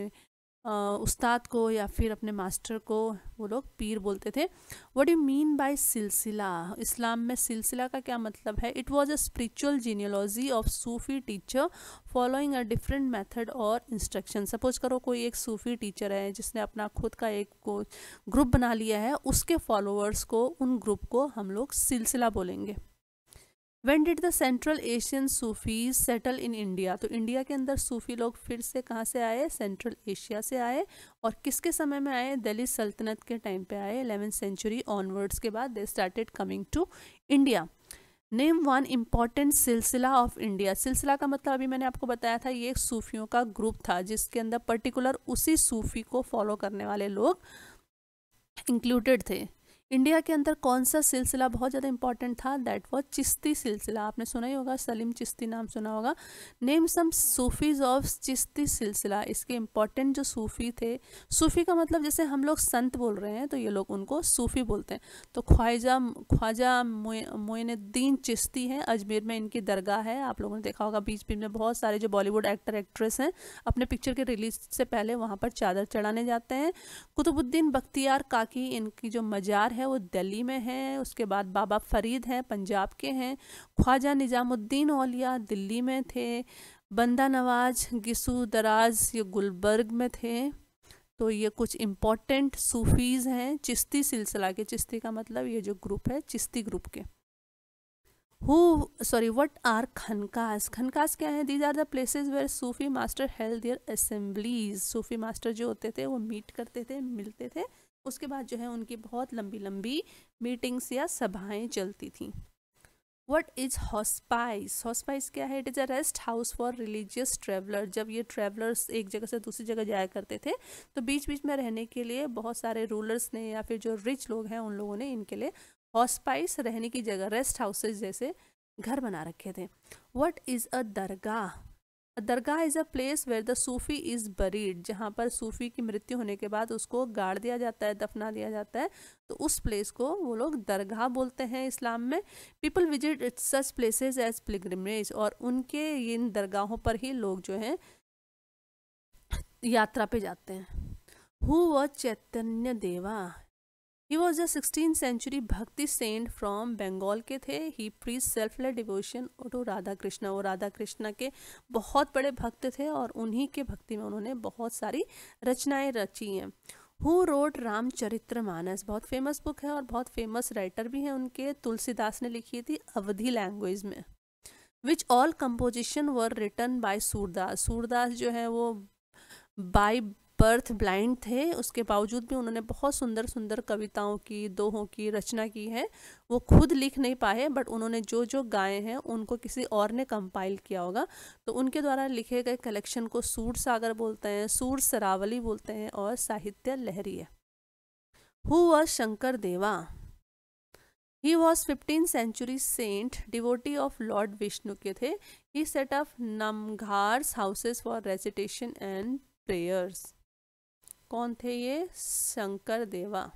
आ, उस्ताद को या फिर अपने मास्टर को वो लोग पीर बोलते थे वट यू मीन बाय सिलसिला इस्लाम में सिलसिला का क्या मतलब है it was a spiritual genealogy of sufi teacher following a different method और इंस्ट्रक्शन सपोज करो कोई एक सूफी टीचर है जिसने अपना खुद का एक ग्रुप बना लिया है उसके फॉलोअर्स को उन ग्रुप को हम लोग सिलसिला बोलेंगे when did the Central Asian sufi settle in India तो इंडिया के अंदर सूफी लोग फिर से कहाँ से आए सेंट्रल एशिया से आए और किसके समय में आए दिल्ली सल्तनत के टाइम पे आए एलेवेंथ सेंचुरी ऑनवर्ड्स के बाद they started coming to India name one important silsila of India सिलसिला का मतलब अभी मैंने आपको बताया था ये एक सूफियों का ग्रुप था जिसके अंदर पर्टिकुलर उसी सूफी को फॉलो करने वाले लोग इंक्लूडेड थे इंडिया के अंदर कौन सा सिलसिला बहुत ज़्यादा इंपॉर्टेंट था दैट वॉज चिश्ती सिलसिला आपने सुना ही होगा सलीम चिश्ती नाम सुना होगा name some sufis of Chishti silsila इसके इम्पॉर्टेंट जो सूफ़ी थे सूफ़ी का मतलब जैसे हम लोग संत बोल रहे हैं तो ये लोग उनको सूफ़ी बोलते हैं तो ख्वाजा ख्वाजा मोइनुद्दीन चिश्ती हैं अजमेर में इनकी दरगाह है आप लोगों ने देखा होगा बीच बीच में बहुत सारे जो बॉलीवुड एक्टर एक्ट्रेस हैं अपने पिक्चर के रिलीज से पहले वहाँ पर चादर चढ़ाने जाते हैं कुतुबुद्दीन बख्तियार काकी इनकी जो मजार है वो दिल्ली में है उसके बाद बाबा फरीद हैं पंजाब के हैं ख्वाजा निज़ामुद्दीन औलिया दिल्ली में थे बंदा नवाज गिसू दराज ये गुलबर्ग में थे तो ये कुछ इम्पॉर्टेंट सूफीज़ हैं चिश्ती सिलसिला के चिश्ती का मतलब ये जो ग्रुप है चिश्ती ग्रुप के who sorry what are khanqahs khanqahs क्या है these are the places where sufi master held their assemblies sufi master जो होते थे वो मीट करते थे मिलते थे उसके बाद जो है उनकी बहुत लंबी लंबी मीटिंग्स या सभाएं चलती थी वट इज़ हॉस्पाइस हॉस्पाइस क्या है it is a rest house for religious traveller जब ये ट्रैवलर्स एक जगह से दूसरी जगह जाया करते थे तो बीच बीच में रहने के लिए बहुत सारे रूलर्स ने या फिर जो रिच लोग हैं उन लोगों ने इनके लिए हॉस्पाइस रहने की जगह रेस्ट हाउसेज जैसे घर बना रखे थे what is a dargah dargah is a place where the sufi is buried जहाँ पर सूफ़ी की मृत्यु होने के बाद उसको गाड़ दिया जाता है दफना दिया जाता है तो उस प्लेस को वो लोग दरगाह बोलते हैं इस्लाम में people visit such places as pilgrimage और उनके इन दरगाहों पर ही लोग जो हैं यात्रा पे जाते हैं who was Chaitanya Deva he was a sixteen century bhakti saint from Bengal के थे ही प्री लेट डिवोशन टू राधा कृष्णा वो राधा कृष्णा के बहुत बड़े भक्त थे और उन्हीं के भक्ति में उन्होंने बहुत सारी रचनाएं रची हैं हु रोड रामचरित्र मानस बहुत फेमस बुक है और बहुत फेमस राइटर भी हैं उनके तुलसीदास ने लिखी थी अवधि लैंग्वेज में which all composition were written by Surdas Surdas जो है वो बाई बर्थ ब्लाइंड थे उसके बावजूद भी उन्होंने बहुत सुंदर सुंदर कविताओं की दोहों की रचना की है वो खुद लिख नहीं पाए बट उन्होंने जो जो गाए हैं उनको किसी और ने कंपाइल किया होगा तो उनके द्वारा लिखे गए कलेक्शन को सूर सागर बोलते हैं सूर सरावली बोलते हैं और साहित्य लहरी है who was Shankar Deva he was fifteen century saint devotee of Lord Vishnu के थे he set of namghars houses for recitation and prayers कौन थे ये Shankar Deva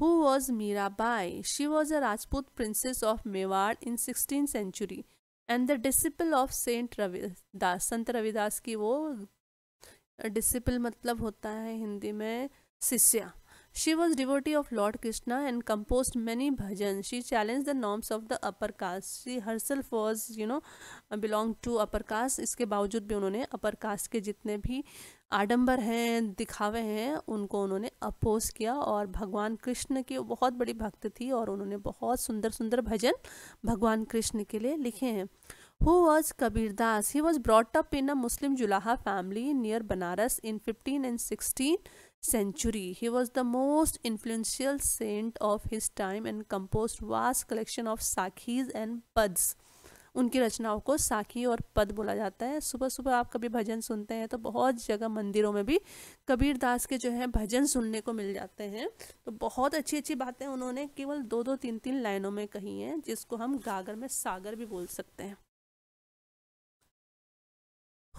who was Mirabai she was a Rajput princess of Mewar in sixteen century and the disciple of saint Ravidas संत रविदास की वो disciple मतलब होता है हिंदी में शिष्या she was devotee of Lord Krishna and compose many bhajan she challenge the norms of the upper caste she self was you know belong to upper caste इसके बावजूद भी उन्होंने अपर कास्ट के जितने भी आडंबर हैं दिखावे हैं उनको उन्होंने अपोज किया और भगवान कृष्ण की बहुत बड़ी भक्त थी और उन्होंने बहुत सुंदर सुंदर भजन भगवान कृष्ण के लिए लिखे हैं who was Kabirdas he was brought up in a Muslim julaha family near Banaras in fifteen and sixteen century he was the most influential saint of his time and composed vast collection of sakhis and pads उनकी रचनाओं को साखी और पद बोला जाता है सुबह सुबह आप कभी भजन सुनते हैं तो बहुत जगह मंदिरों में भी कबीर दास के जो है भजन सुनने को मिल जाते हैं तो बहुत अच्छी अच्छी बातें उन्होंने केवल दो दो तीन तीन लाइनों में कही हैं जिसको हम गागर में सागर भी बोल सकते हैं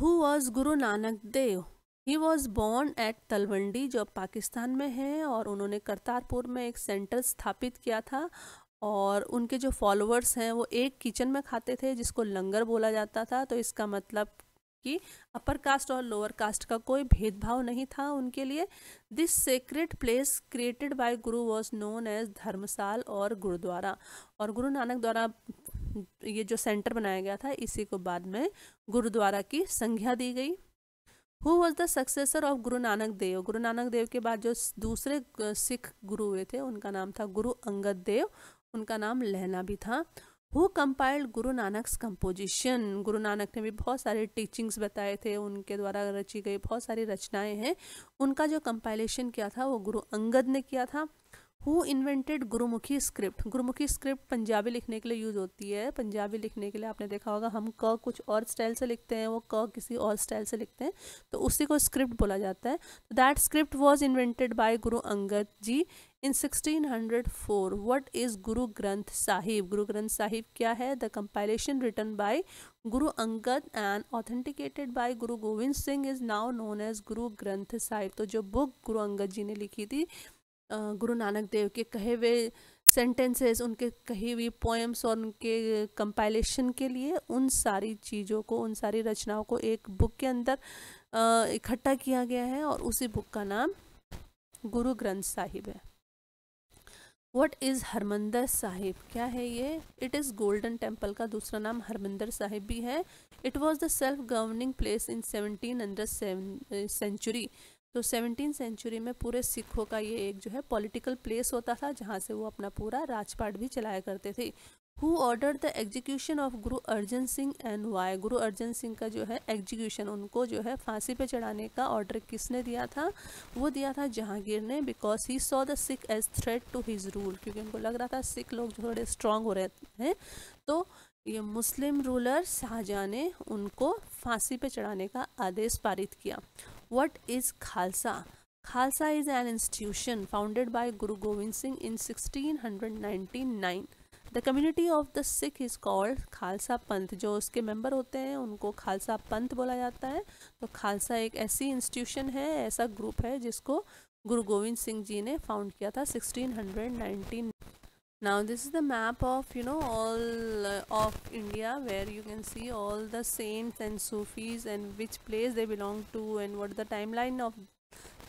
who was Guru Nanak Dev he was born at Talwandi जो पाकिस्तान में है और उन्होंने करतारपुर में एक सेंटर स्थापित किया था और उनके जो फॉलोअर्स हैं वो एक किचन में खाते थे जिसको लंगर बोला जाता था तो इसका मतलब कि अपर कास्ट और लोअर कास्ट का कोई भेदभाव नहीं था उनके लिए this sacred place created by Guru was known as dharamsal और गुरुद्वारा और गुरु नानक द्वारा ये जो सेंटर बनाया गया था इसी को बाद में गुरुद्वारा की संज्ञा दी गई who was the successor of Guru Nanak देव गुरु नानक देव के बाद जो दूसरे सिख गुरु हुए थे उनका नाम था गुरु अंगद देव उनका नाम लहना भी था हु कंपाइल्ड गुरु नानक कंपोजिशन गुरु नानक ने भी बहुत सारे टीचिंग्स बताए थे उनके द्वारा रची गई बहुत सारी रचनाएं हैं उनका जो कंपाइलेशन किया था वो गुरु अंगद ने किया था who invented Gurmukhi script Gurmukhi script Punjabi लिखने के लिए यूज़ होती है पंजाबी लिखने के लिए आपने देखा होगा हम क कुछ और स्टाइल से लिखते हैं वो क किसी और स्टाइल से लिखते हैं तो उसी को स्क्रिप्ट बोला जाता है that script was invented by Guru Angad ji in 1604 what is Guru Granth Sahib गुरु ग्रंथ साहिब क्या है द कंपाइलेशन रिटन बाय गुरु Angad and authenticated by Guru Gobind Singh is now known as Guru Granth Sahib तो जो बुक गुरु अंगद जी ने लिखी थी गुरु नानक देव के कहे हुए सेंटेंसेस उनके कही हुई पोएम्स और उनके कंपाइलेशन के लिए उन सारी चीज़ों को उन सारी रचनाओं को एक बुक के अंदर इकट्ठा किया गया है और उसी बुक का नाम गुरु ग्रंथ साहिब है वट इज़ हरमंदर साहिब क्या है ये इट इज़ गोल्डन टेम्पल का दूसरा नाम हरमंदर साहिब भी है it was the self governing place in seventeen hundred century तो सेवनटीन सेंचुरी में पूरे सिखों का ये एक जो है पॉलिटिकल प्लेस होता था जहाँ से वो अपना पूरा राजपाट भी चलाया करते थे who order the execution of Guru Arjan Singh and Y गुरु अर्जन सिंह का जो है एग्जीक्यूशन उनको जो है फांसी पे चढ़ाने का ऑर्डर किसने दिया था वो दिया था जहांगीर ने because he saw the Sikh as threat to his rule क्योंकि उनको लग रहा था सिख लोग थोड़े स्ट्रांग हो रहे हैं तो ये मुस्लिम रूलर शाहजहाँ ने उनको फांसी पे चढ़ाने का आदेश पारित किया what is Khalsa institution founded an Guru Gobind Singh in sixteen hundred in nine community of the Sikh is called Khalsa Panth जो उसके मेंबर होते हैं उनको खालसा पंथ बोला जाता है तो खालसा एक ऐसी इंस्टीट्यूशन है ऐसा ग्रुप है जिसको गुरु गोविंद सिंह जी ने फाउंड किया था sixteen hundred nineteen now this is the map of you know all of India where you can see all the saints and sufis and which place they belong to and what the time of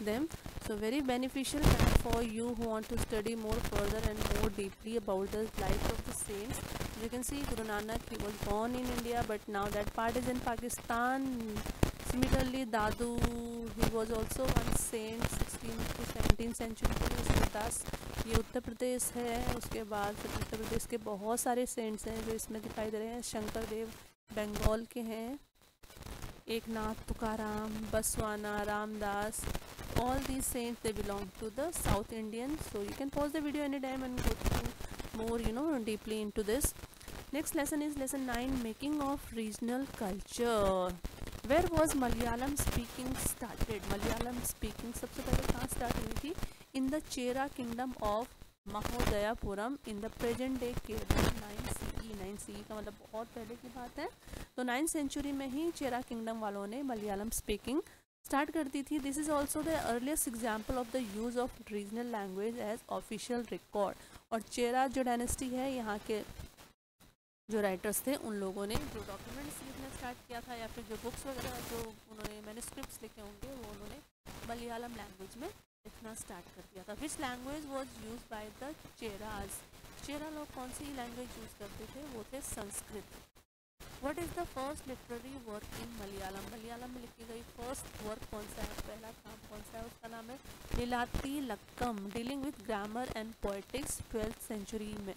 them so very beneficial map for you who want to study more further and more deeply about the life of the saints you can see Guru Nanak he was born in India but now that part is in Pakistan similarly Dadu he was also one saint 16th to 17th century के उसके दस ये उत्तर प्रदेश है उसके बाद फिर उत्तर प्रदेश के बहुत सारे सेंट्स हैं जो इसमें दिखाई दे रहे हैं शंकर देव बंगाल के हैं Eknath Tukaram Basavanna Ramdas all these saints they belong to the south Indian so you can pause the video any time and go through more you know deeply in to this next lesson is lesson nine making of regional culture where was Malayalam speaking started Malayalam speaking सबसे पहले कहाँ start हुई थी in the Chera kingdom of Mahodayapuram in the present day Kerala nine C nine C का मतलब बहुत पहले की बात है तो नाइन्थ सेंचुरी में ही चेरा किंगडम वालों ने मलयालम स्पीकिंग स्टार्ट कर दी थी this is also the earliest example of the use of regional language as official record और चेरा जो डायनेस्टी है यहाँ के जो राइटर्स थे उन लोगों ने जो डॉक्यूमेंट्स लिखना स्टार्ट किया था या फिर जो बुक्स वगैरह जो उन्होंने मैंने लिखे होंगे वो उन्होंने मलयालम लैंग्वेज में लिखना स्टार्ट कर दिया था which language was use by the Cheras Chera लोग कौन सी लैंग्वेज यूज करते थे वो थे Sanskrit what is the first literary work in Malayalam Malayalam में लिखी गई फर्स्ट वर्क कौन सा है पहला काम कौन सा है उसका नाम है Lilatilakam dealing with grammar and poetics twelfth century में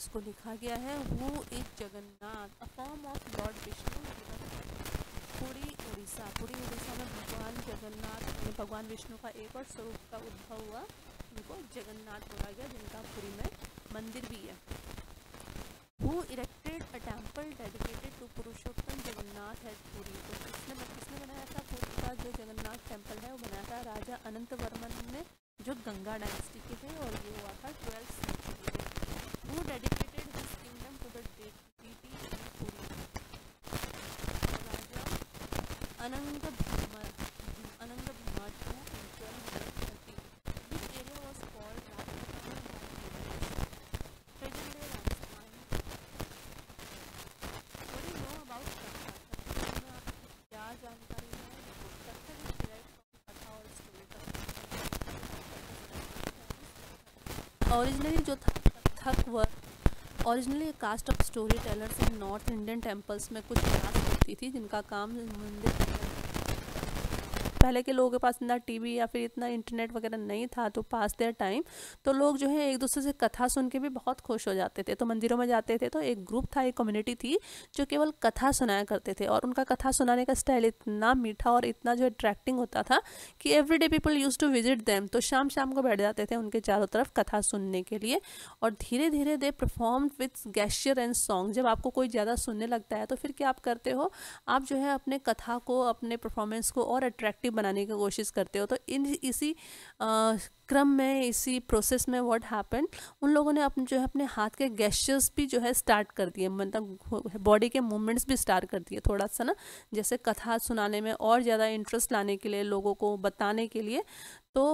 इसको लिखा गया है who is Jagannath a form of Lord Vishnu थोड़ी उड़ीसा पूरी उड़ीसा में भगवान जगन्नाथ भगवान विष्णु का एक और स्वरूप का उद्भव हुआ जिनको जगन्नाथ बोला गया जिनका पुरी में मंदिर भी है वो erected a temple dedicated to Purushottam Jagannath है पुरी तो किसने किसने बनाया था पुरी का जो जगन्नाथ टेम्पल है वो बनाया था राजा अनंत वर्मन ने जो गंगा डायनेस्टी के थे और ये हुआ था ट्वेल्थ सेंचुरी वो डेडिकेट ओरिजिनली जो थक work originally caste of storytellers in north Indian temples में कुछ खास होती थी जिनका काम मंदिर पहले के लोगों के पास इतना टीवी या फिर इतना इंटरनेट वगैरह नहीं था तो पास देयर टाइम तो लोग जो है एक दूसरे से कथा सुन के भी बहुत खुश हो जाते थे तो मंदिरों में जाते थे तो एक ग्रुप था एक कम्युनिटी थी जो केवल कथा सुनाया करते थे और उनका कथा सुनाने का स्टाइल इतना मीठा और इतना जो अट्रैक्टिंग होता था कि everyday people use to visit them तो शाम शाम को बैठ जाते थे उनके चारों तरफ कथा सुनने के लिए और धीरे धीरे they perform with gesture and song जब आपको कोई ज़्यादा सुनने लगता है तो फिर क्या आप करते हो आप जो है अपने कथा को अपने परफॉर्मेंस को और अट्रैक्टिव बनाने की कोशिश करते हो तो इन इसी आ, क्रम में इसी प्रोसेस में व्हाट हैपन उन लोगों ने अपने जो है अपने हाथ के गेस्टर्स भी जो है स्टार्ट कर दिए मतलब बॉडी के मूवमेंट्स भी स्टार्ट कर दिए थोड़ा सा ना जैसे कथा सुनाने में और ज़्यादा इंटरेस्ट लाने के लिए लोगों को बताने के लिए तो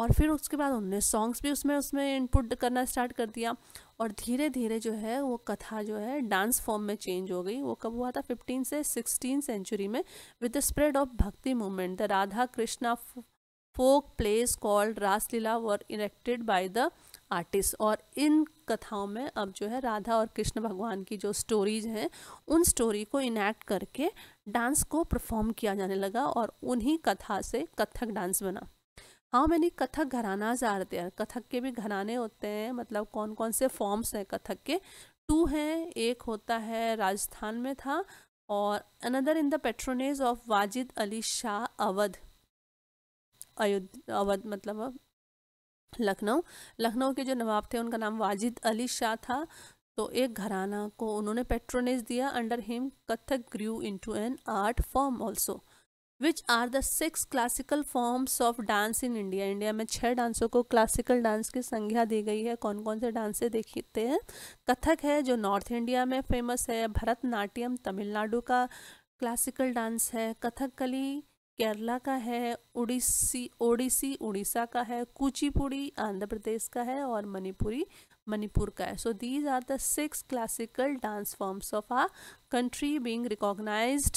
और फिर उसके बाद उनने सॉन्ग्स भी उसमें उसमें इनपुट करना स्टार्ट कर दिया और धीरे धीरे जो है वो कथा जो है डांस फॉर्म में चेंज हो गई वो कब हुआ था फिफ्टीन से सिक्सटीन सेंचुरी में with the spread of bhakti movement the Radha Krishna folk plays called Raslila were erected by the artist और इन कथाओं में अब जो है राधा और कृष्ण भगवान की जो स्टोरीज हैं उन स्टोरी को इनैक्ट करके डांस को परफॉर्म किया जाने लगा और उन्हीं कथा से कथक डांस बना हाँ मैंने कथक घराना जानते हैं कथक के भी घराने होते हैं मतलब कौन कौन से फॉर्म्स हैं कथक के टू हैं एक होता है राजस्थान में था और another in the patronage of Wajid Ali Shah Awadh Ayodhya Awadh मतलब लखनऊ लखनऊ के जो नवाब थे उनका नाम वाजिद अली शाह था तो एक घराना को उन्होंने पेट्रोनेज दिया under him Kathak grew into an art form also which are the six classical forms of dance in India India में छह डांसों को क्लासिकल डांस की संज्ञा दी गई है कौन कौन से डांसे देखते हैं कथक है जो नॉर्थ इंडिया में फेमस है भरतनाट्यम तमिलनाडु का क्लासिकल डांस है कथकली केरला का है उड़ीसी ओडिसी उड़ीसा का है कुचिपुड़ी आंध्र प्रदेश का है और मणिपुरी मणिपुर का है so these are the six classical dance forms of our country being recognise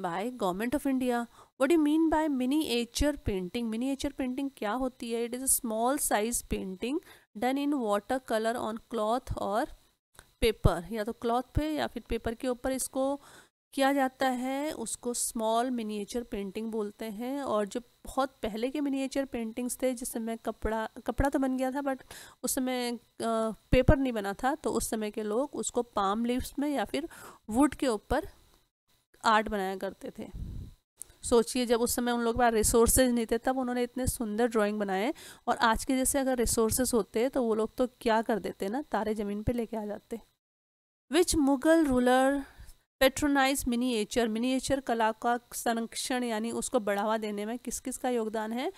by government of India what you mean by etcher painting etcher painting क्या होती है it is a small size painting done in water colour on cloth और paper या तो cloth पे या फिर paper के ऊपर इसको किया जाता है उसको स्मॉल मिनीचर पेंटिंग बोलते हैं और जो बहुत पहले के मिनीचर पेंटिंग्स थे जिस समय कपड़ा कपड़ा तो बन गया था बट उस समय पेपर नहीं बना था तो उस समय के लोग उसको पाम लीव्स में या फिर वुड के ऊपर आर्ट बनाया करते थे सोचिए जब उस समय उन लोग के पास रिसोर्सेज नहीं थे तब उन्होंने इतने सुंदर ड्राइंग बनाए और आज के जैसे अगर रिसोर्सेज होते तो वो लोग तो क्या कर देते ना तारे ज़मीन पे लेके आ जाते which Mughal ruler patronise miniature miniature कला का संरक्षण यानी उसको बढ़ावा देने में किस किस का योगदान है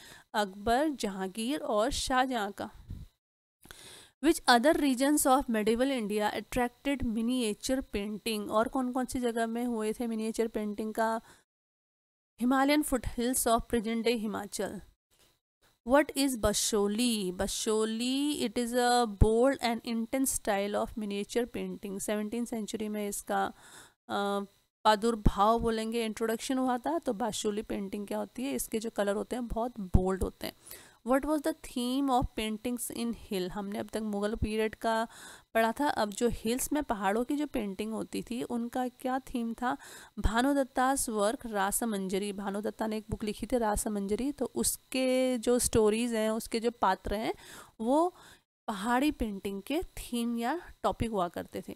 अकबर जहांगीर और शाहजहाँ का which other regions of medieval India attracted miniature painting और कौन कौन सी जगह में हुए थे मिनीचर पेंटिंग का Himalayan foothills of present day Himachal what is Basohli Basohli it is a bold and intense style of miniature painting seventeen century में इसका प्रादुर्भाव बोलेंगे इंट्रोडक्शन हुआ था तो बाशोली पेंटिंग क्या होती है इसके जो कलर होते हैं बहुत बोल्ड होते हैं what was the theme of paintings in hill हमने अब तक मुग़ल पीरियड का पढ़ा था अब जो हिल्स में पहाड़ों की जो पेंटिंग होती थी उनका क्या थीम था भानुदत्तास वर्क रासमंजरी भानुदत्ता ने एक बुक लिखी थी रासमंजरी तो उसके जो स्टोरीज़ हैं उसके जो पात्र हैं वो पहाड़ी पेंटिंग के थीम या टॉपिक हुआ करते थे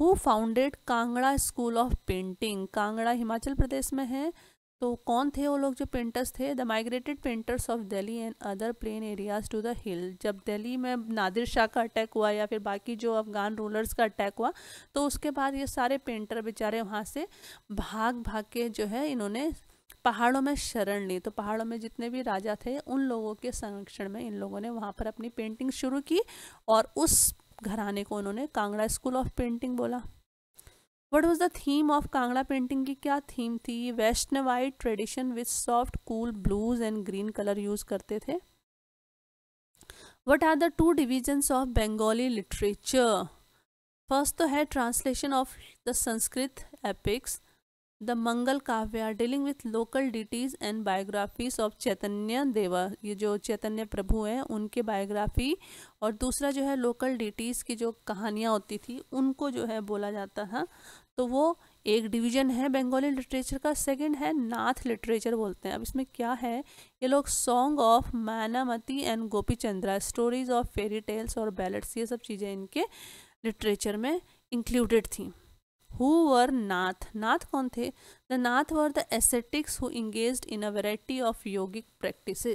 who founded Kangra school of painting Kangra Himachal Pradesh में है तो कौन थे वो लोग जो पेंटर्स थे they migrated painters of Delhi and other plain areas to the hill जब दिल्ली में नादिर शाह का अटैक हुआ या फिर बाकी जो अफगान रूलर्स का अटैक हुआ तो उसके बाद ये सारे पेंटर बेचारे वहाँ से भाग भाग के जो है इन्होंने पहाड़ों में शरण ली तो पहाड़ों में जितने भी राजा थे उन लोगों के संरक्षण में इन लोगों ने वहाँ पर अपनी पेंटिंग शुरू की और उस घराने को उन्होंने कांगड़ा स्कूल ऑफ पेंटिंग बोला what was the theme of Kangra painting की क्या थीम थी white tradition with soft cool blues and green colour use करते थे what are the two divisions of Bengali literature first तो है translation of the Sanskrit epics the Mangal Kavya are dealing with local deities and biographies of Chaitanya Deva ये जो चैतन्य प्रभु हैं उनके biography और दूसरा जो है लोकल डिटीज़ की जो कहानियाँ होती थी उनको जो है बोला जाता था तो वो एक डिवीजन है बंगाली लिटरेचर का सेकंड है नाथ लिटरेचर बोलते हैं अब इसमें क्या है ये लोग song of Mainamati and Gopi Chandra stories of fairy tales और बैलेट्स ये सब चीज़ें इनके लिटरेचर में इंक्लूडेड थी हु वर नाथ नाथ कौन थे the Nath were the ascetics who engage in a variety of yogic practice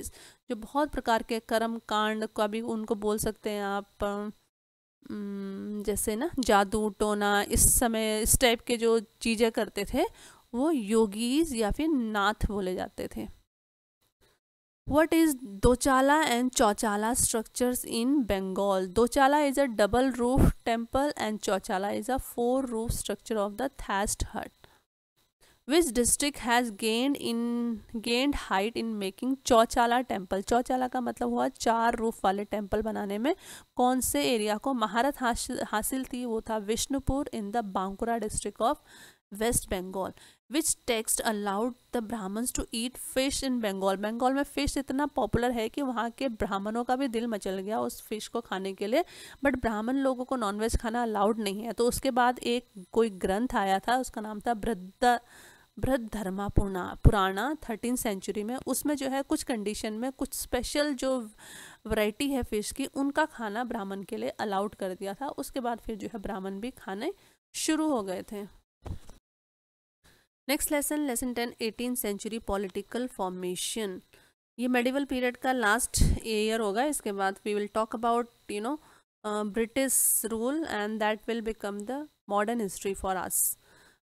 जो बहुत प्रकार के कर्म कांड का भी उनको बोल सकते हैं आप जैसे ना जादू टोना इस समय इस टाइप के जो चीज़ें करते थे वो योगीज या फिर नाथ बोले जाते थे what is Dochala and Chauchala structures in Bengal Dochala is a double roof temple and Chauchala is a four roof structure of the thatched hut which district has gained in gained height in making Chauchala temple Chauchala का मतलब हुआ चार roof वाले temple बनाने में कौन से area को महारत हासिल थी वो था Vishnupur in the Bankura district of west Bengal which text allowed the Brahmans to eat fish in Bengal Bengal में फ़िश इतना पॉपुलर है कि वहाँ के ब्राह्मणों का भी दिल मचल गया उस फिश को खाने के लिए बट ब्राह्मण लोगों को नॉनवेज खाना अलाउड नहीं है तो उसके बाद एक कोई ग्रंथ आया था उसका नाम था बृद्धा बृहद धर्मा पुराना पुराना थर्टीन सेंचुरी में उसमें जो है कुछ कंडीशन में कुछ स्पेशल जो वैरायटी है फिश की उनका खाना ब्राह्मण के लिए अलाउड कर दिया था उसके बाद फिर जो है ब्राह्मण भी खाने शुरू हो गए थे next lesson lesson ten eighteen century political formation ये मेडिवल पीरियड का लास्ट ईयर होगा इसके बाद we will talk about you know British rule and that will become the modern history for us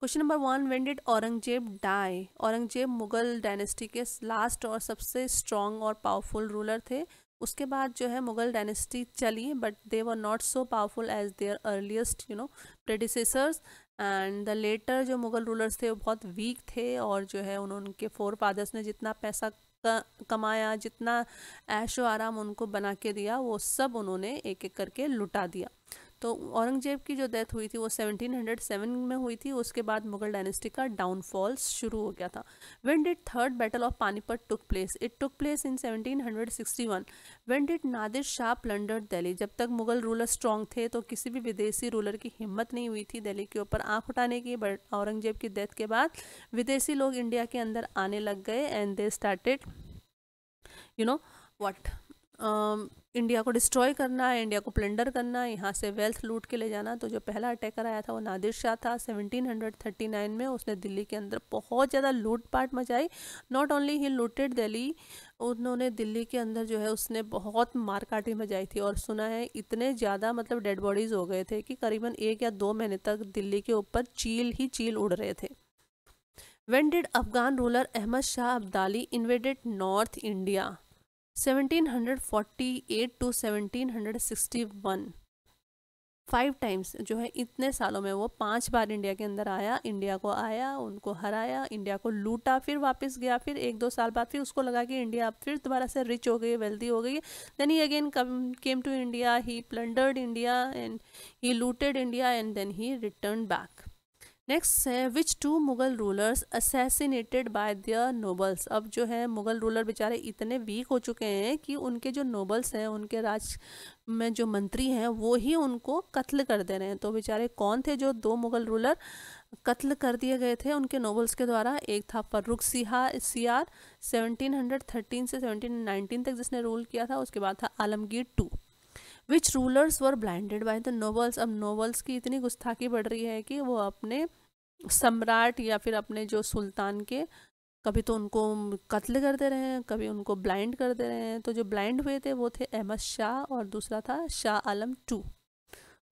question number one when did Aurangzeb die Aurangzeb Mughal dynasty के last और सबसे strong और powerful ruler थे उसके बाद जो है मुगल डायनेस्टी चली but they were not so powerful as their earliest you know predecessors and the later जो मुगल रूलर्स थे वो बहुत वीक थे और जो है उन्होंने उनके फोर फादर्स ने जितना पैसा कमाया जितना ऐशो आराम उनको बना के दिया वो सब उन्होंने एक एक करके लुटा दिया तो औरंगजेब की जो डेथ हुई थी वो 1707 में हुई थी उसके बाद मुगल डायनेस्टी का डाउनफॉल शुरू हो गया था when did third battle of Panipat took place it took place in 1761 when did Nadir Shah plunder Delhi जब तक मुगल रूलर स्ट्रांग थे तो किसी भी विदेशी रूलर की हिम्मत नहीं हुई थी दिल्ली के ऊपर आंख उठाने की बट औरंगजेब की डेथ के बाद विदेशी लोग इंडिया के अंदर आने लग गए and they started you know what India को डिस्ट्रॉय करना है इंडिया को प्लेंडर करना है यहाँ से वेल्थ लूट के ले जाना तो जो पहला अटैकर आया था वो नादिर शाह था 1739 में उसने दिल्ली के अंदर बहुत ज़्यादा लूटपाट मचाई not only he looted Delhi उन्होंने दिल्ली के अंदर जो है उसने बहुत मारकाटी मचाई थी और सुना है इतने ज़्यादा मतलब डेड बॉडीज़ हो गए थे कि करीबन एक या दो महीने तक दिल्ली के ऊपर चील ही चील उड़ रहे थे when did Afghan ruler Ahmad Shah Abdali invaded north India 1748 to 1761 five times जो है इतने सालों में वो पांच बार इंडिया के अंदर आया इंडिया को आया उनको हराया इंडिया को लूटा फिर वापस गया फिर एक दो साल बाद फिर उसको लगा कि इंडिया फिर दोबारा से रिच हो गई वेल्दी हो गई then he again come came to India he plundered India and he looted India and then he return back next है which two Mughal rulers assassinated by their nobles अब जो है मुगल रूलर बेचारे इतने वीक हो चुके हैं कि उनके जो नोबल्स हैं उनके राज में जो मंत्री हैं वो ही उनको कत्ल कर दे रहे हैं तो बेचारे कौन थे जो दो मुगल रूलर कत्ल कर दिए गए थे उनके नोबल्स के द्वारा एक था फर्रुख सिहा सियार 1713 से 1719 तक जिसने रूल किया था उसके बाद था Alamgir two which rulers were blinded by the nobles अब नोबल्स की इतनी गुस्ताखी बढ़ रही है कि वो अपने सम्राट या फिर अपने जो सुल्तान के कभी तो उनको कत्ल करते रहे हैं कभी उनको ब्लाइंड करते रहे हैं तो जो ब्लाइंड हुए थे वो थे अहमद शाह और दूसरा था Shah Alam two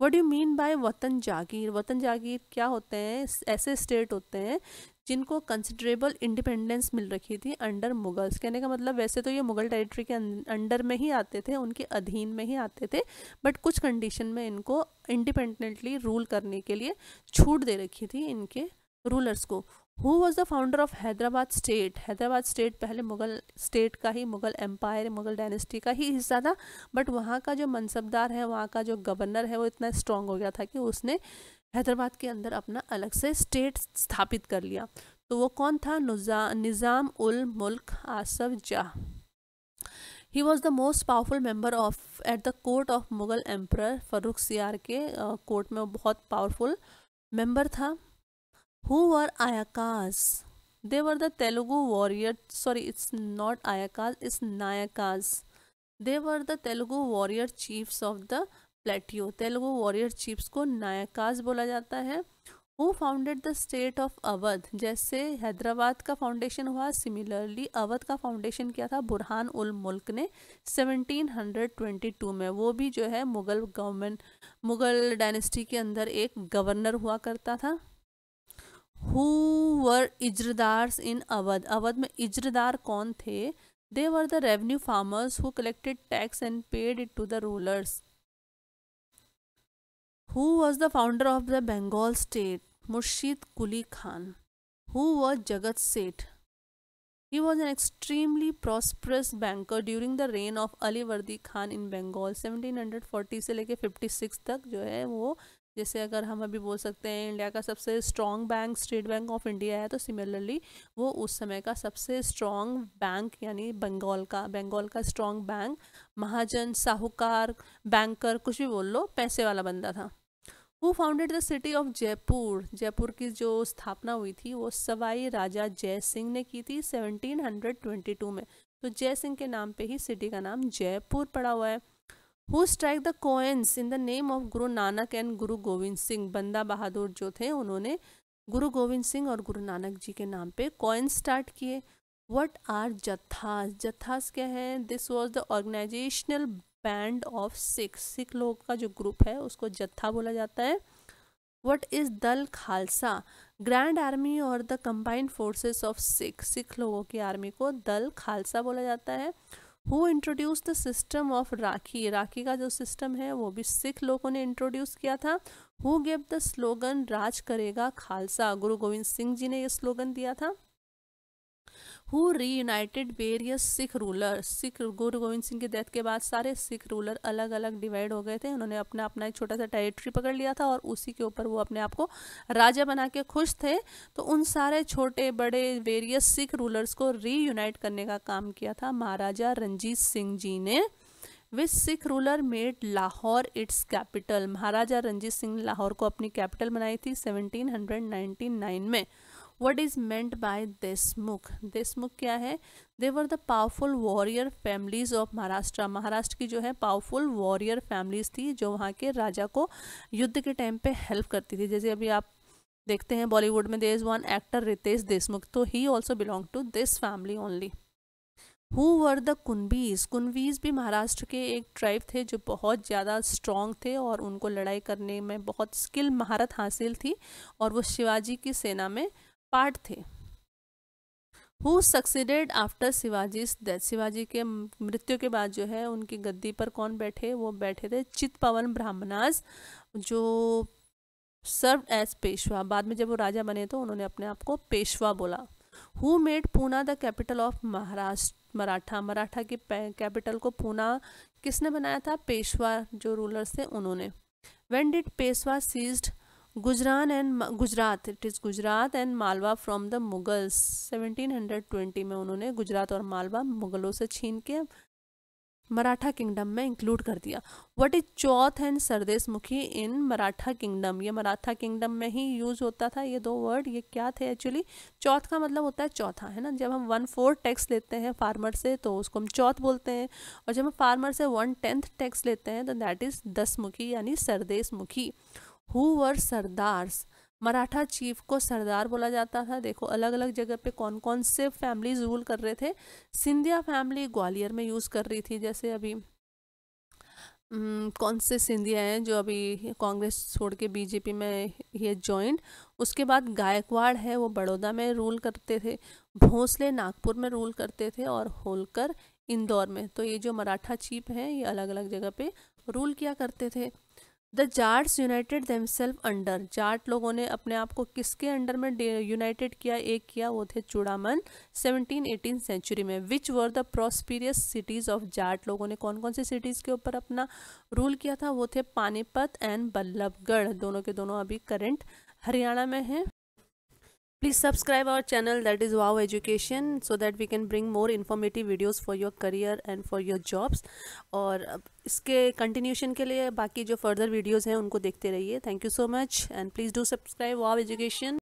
what you mean by watan jagir वतन जागीर क्या होते हैं ऐसे स्टेट होते हैं जिनको कंसिडरेबल इंडिपेंडेंस मिल रखी थी अंडर मुगल्स कहने का मतलब वैसे तो ये मुगल टेरिटरी के अंडर में ही आते थे उनके अधीन में ही आते थे बट कुछ कंडीशन में इनको इंडिपेंडेंटली रूल करने के लिए छूट दे रखी थी इनके रूलर्स को who was the founder of Hyderabad state Hyderabad state पहले मुगल स्टेट का ही मुगल एम्पायर मुगल डायनेस्टी का ही हिस्सा था बट वहाँ का जो मनसबदार है वहाँ का जो गवर्नर है वो इतना स्ट्रांग हो गया था कि उसने हैदराबाद के अंदर अपना अलग से स्टेट स्थापित कर लिया तो वो कौन था Nizam ul Mulk Asaf Jah he was the most powerful member of at the court of Mughal emperor Farrukh Siyar के कोर्ट में वो बहुत पावरफुल मेम्बर था who were Ayakas they were the Telugu warrior sorry it's not Ayakas it's Nayakas they were the Telugu warrior chiefs of the plateau Telugu warrior chiefs को नायाकास बोला जाता है who founded the state of Awadh जैसे हैदराबाद का फाउंडेशन हुआ सिमिलरली अवध का फाउंडेशन किया था बुरहान उल मुल्क ने 1722 में वो भी जो है मुगल गवर्नमेंट मुगल डायनेस्टी के अंदर एक गवर्नर हुआ करता था who were ijaradars in Awadh Awadh में इजरदार कौन थे they were the revenue farmers who collected tax and paid it to the rulers who was the founder of the Bengal state Murshid Quli Khan who was Jagat Seth he was an extremely prosperous banker during the reign of Alivardi Khan in Khan seventeen hundred forty से लेके six तक जो है वो जैसे अगर हम अभी बोल सकते हैं इंडिया का सबसे strong bank State Bank of India है तो सिमिलरली वो उस समय का सबसे स्ट्रॉन्ग बैंक यानी बंगाल का बंगाल का स्ट्रॉन्ग बैंक महाजन साहूकार बैंकर कुछ भी बोल लो पैसे वाला बंदा था who founded the city of Jaipur Jaipur की जो स्थापना हुई थी वो सवाई राजा जय सिंह ने की थी सेवनटीन में तो जय सिंह के नाम पर ही सिटी का नाम जयपुर पड़ा हुआ है who strike the coins in the name of Guru Nanak and गुरु गोविंद सिंह बंदा बहादुर जो थे उन्होंने गुरु गोविंद सिंह और गुरु नानक जी के नाम पे कोयंस स्टार्ट किए वट आर जत्थास जत्थास क्या है this was the organisational band of Sikh Sikh लोगों का जो ग्रुप है उसको जत्था बोला जाता है what is Dal Khalsa grand army और the combined forces of Sikh Sikh लोगों की आर्मी को दल खालसा बोला जाता है who introduce the system of rakhi rakhi का जो सिस्टम है वो भी सिख लोगों ने इंट्रोड्यूस किया था who gave the slogan raj karega Khalsa गुरु गोविंद सिंह जी ने ये स्लोगन दिया था who reunited various Sikh ruler Sikh Guru Gobind Singh की डेथ के बाद सारे सिख रूलर अलग अलग डिवाइड हो गए थे उन्होंने अपना अपना एक छोटा सा टेरिटरी पकड़ लिया था और उसी के ऊपर वो अपने आप को राजा बना के खुश थे तो उन सारे छोटे बड़े वेरियस सिख रूलर्स को रीयूनाइट करने का काम किया था महाराजा रंजीत सिंह जी ने which Sikh ruler made Lahore its capital Maharaja Ranjit Singh ने लाहौर को अपनी कैपिटल बनाई थी 1799 में what is meant by Deshmukh Deshmukh क्या है they were the powerful warrior families of Maharashtra Maharashtra की जो है पावरफुल वॉरियर फैमिलीज थी जो वहाँ के राजा को युद्ध के टाइम पे हेल्प करती थी जैसे अभी आप देखते हैं बॉलीवुड में there is one actor Riteish Deshmukh तो he also belong to this family only who were the Kunbis Kunbis भी महाराष्ट्र के एक ट्राइब थे जो बहुत ज़्यादा स्ट्रॉन्ग थे और उनको लड़ाई करने में बहुत स्किल महारत हासिल थी और वो शिवाजी की सेना में पार्ट थे who succeeded after Shivaji death Shivaji के मृत्यु के बाद जो है उनकी गद्दी पर कौन बैठे वो बैठे थे चित पवन ब्राह्मणास जो सर्व एज पेशवा बाद में जब वो राजा बने तो उन्होंने अपने आप को पेशवा बोला who made Poona the capital of Maharashtra Maratha Maratha के कैपिटल को पूना किसने बनाया था पेशवा जो रूलर्स थे उन्होंने when did Peshwa seized Gujarat and Gujarat it is Gujarat and Malwa from the Mughals 1720 में उन्होंने गुजरात और मालवा मुगलों से छीन के मराठा किंगडम में इंक्लूड कर दिया what is chauth and Sardeshmukhi in Maratha kingdom ये मराठा किंगडम में ही यूज़ होता था ये दो वर्ड ये क्या थे एक्चुअली चौथ का मतलब होता है चौथा है ना जब हम वन फोर्थ टैक्स लेते हैं फार्मर से तो उसको हम चौथ बोलते हैं और जब हम फार्मर से वन टेंथ टैक्स लेते हैं तो दैट इज़ दस मुखी यानी Sardeshmukhi who were sardars Maratha chief को सरदार बोला जाता था देखो अलग अलग जगह पे कौन कौन से फैमिलीज रूल कर रहे थे सिंधिया फैमिली ग्वालियर में यूज़ कर रही थी जैसे अभी कौन से सिंधिया हैं जो अभी कांग्रेस छोड़ के बीजेपी में ये ज्वाइंट उसके बाद गायकवाड़ है वो बड़ौदा में रूल करते थे भोसले नागपुर में रूल करते थे और होलकर इंदौर में तो ये जो मराठा चीफ हैं ये अलग अलग जगह पे रूल किया करते थे the Jats united themselves under Jat लोगों ने अपने आप को किसके अंडर में यूनाइटेड किया एक किया वो थे चूड़ामन सेवनटीन एटीन सेंचुरी में which were the prosperous cities of Jat लोगों ने कौन कौन सी सिटीज़ के ऊपर अपना रूल किया था वो थे पानीपत एंड बल्लभगढ़ दोनों के दोनों अभी करंट हरियाणा में हैं Please subscribe our channel that is Wow Education so that we can bring more informative videos for your career and for your jobs और इसके continuation के लिए बाकी जो further videos हैं उनको देखते रहिए Thank you so much and please do subscribe Wow Education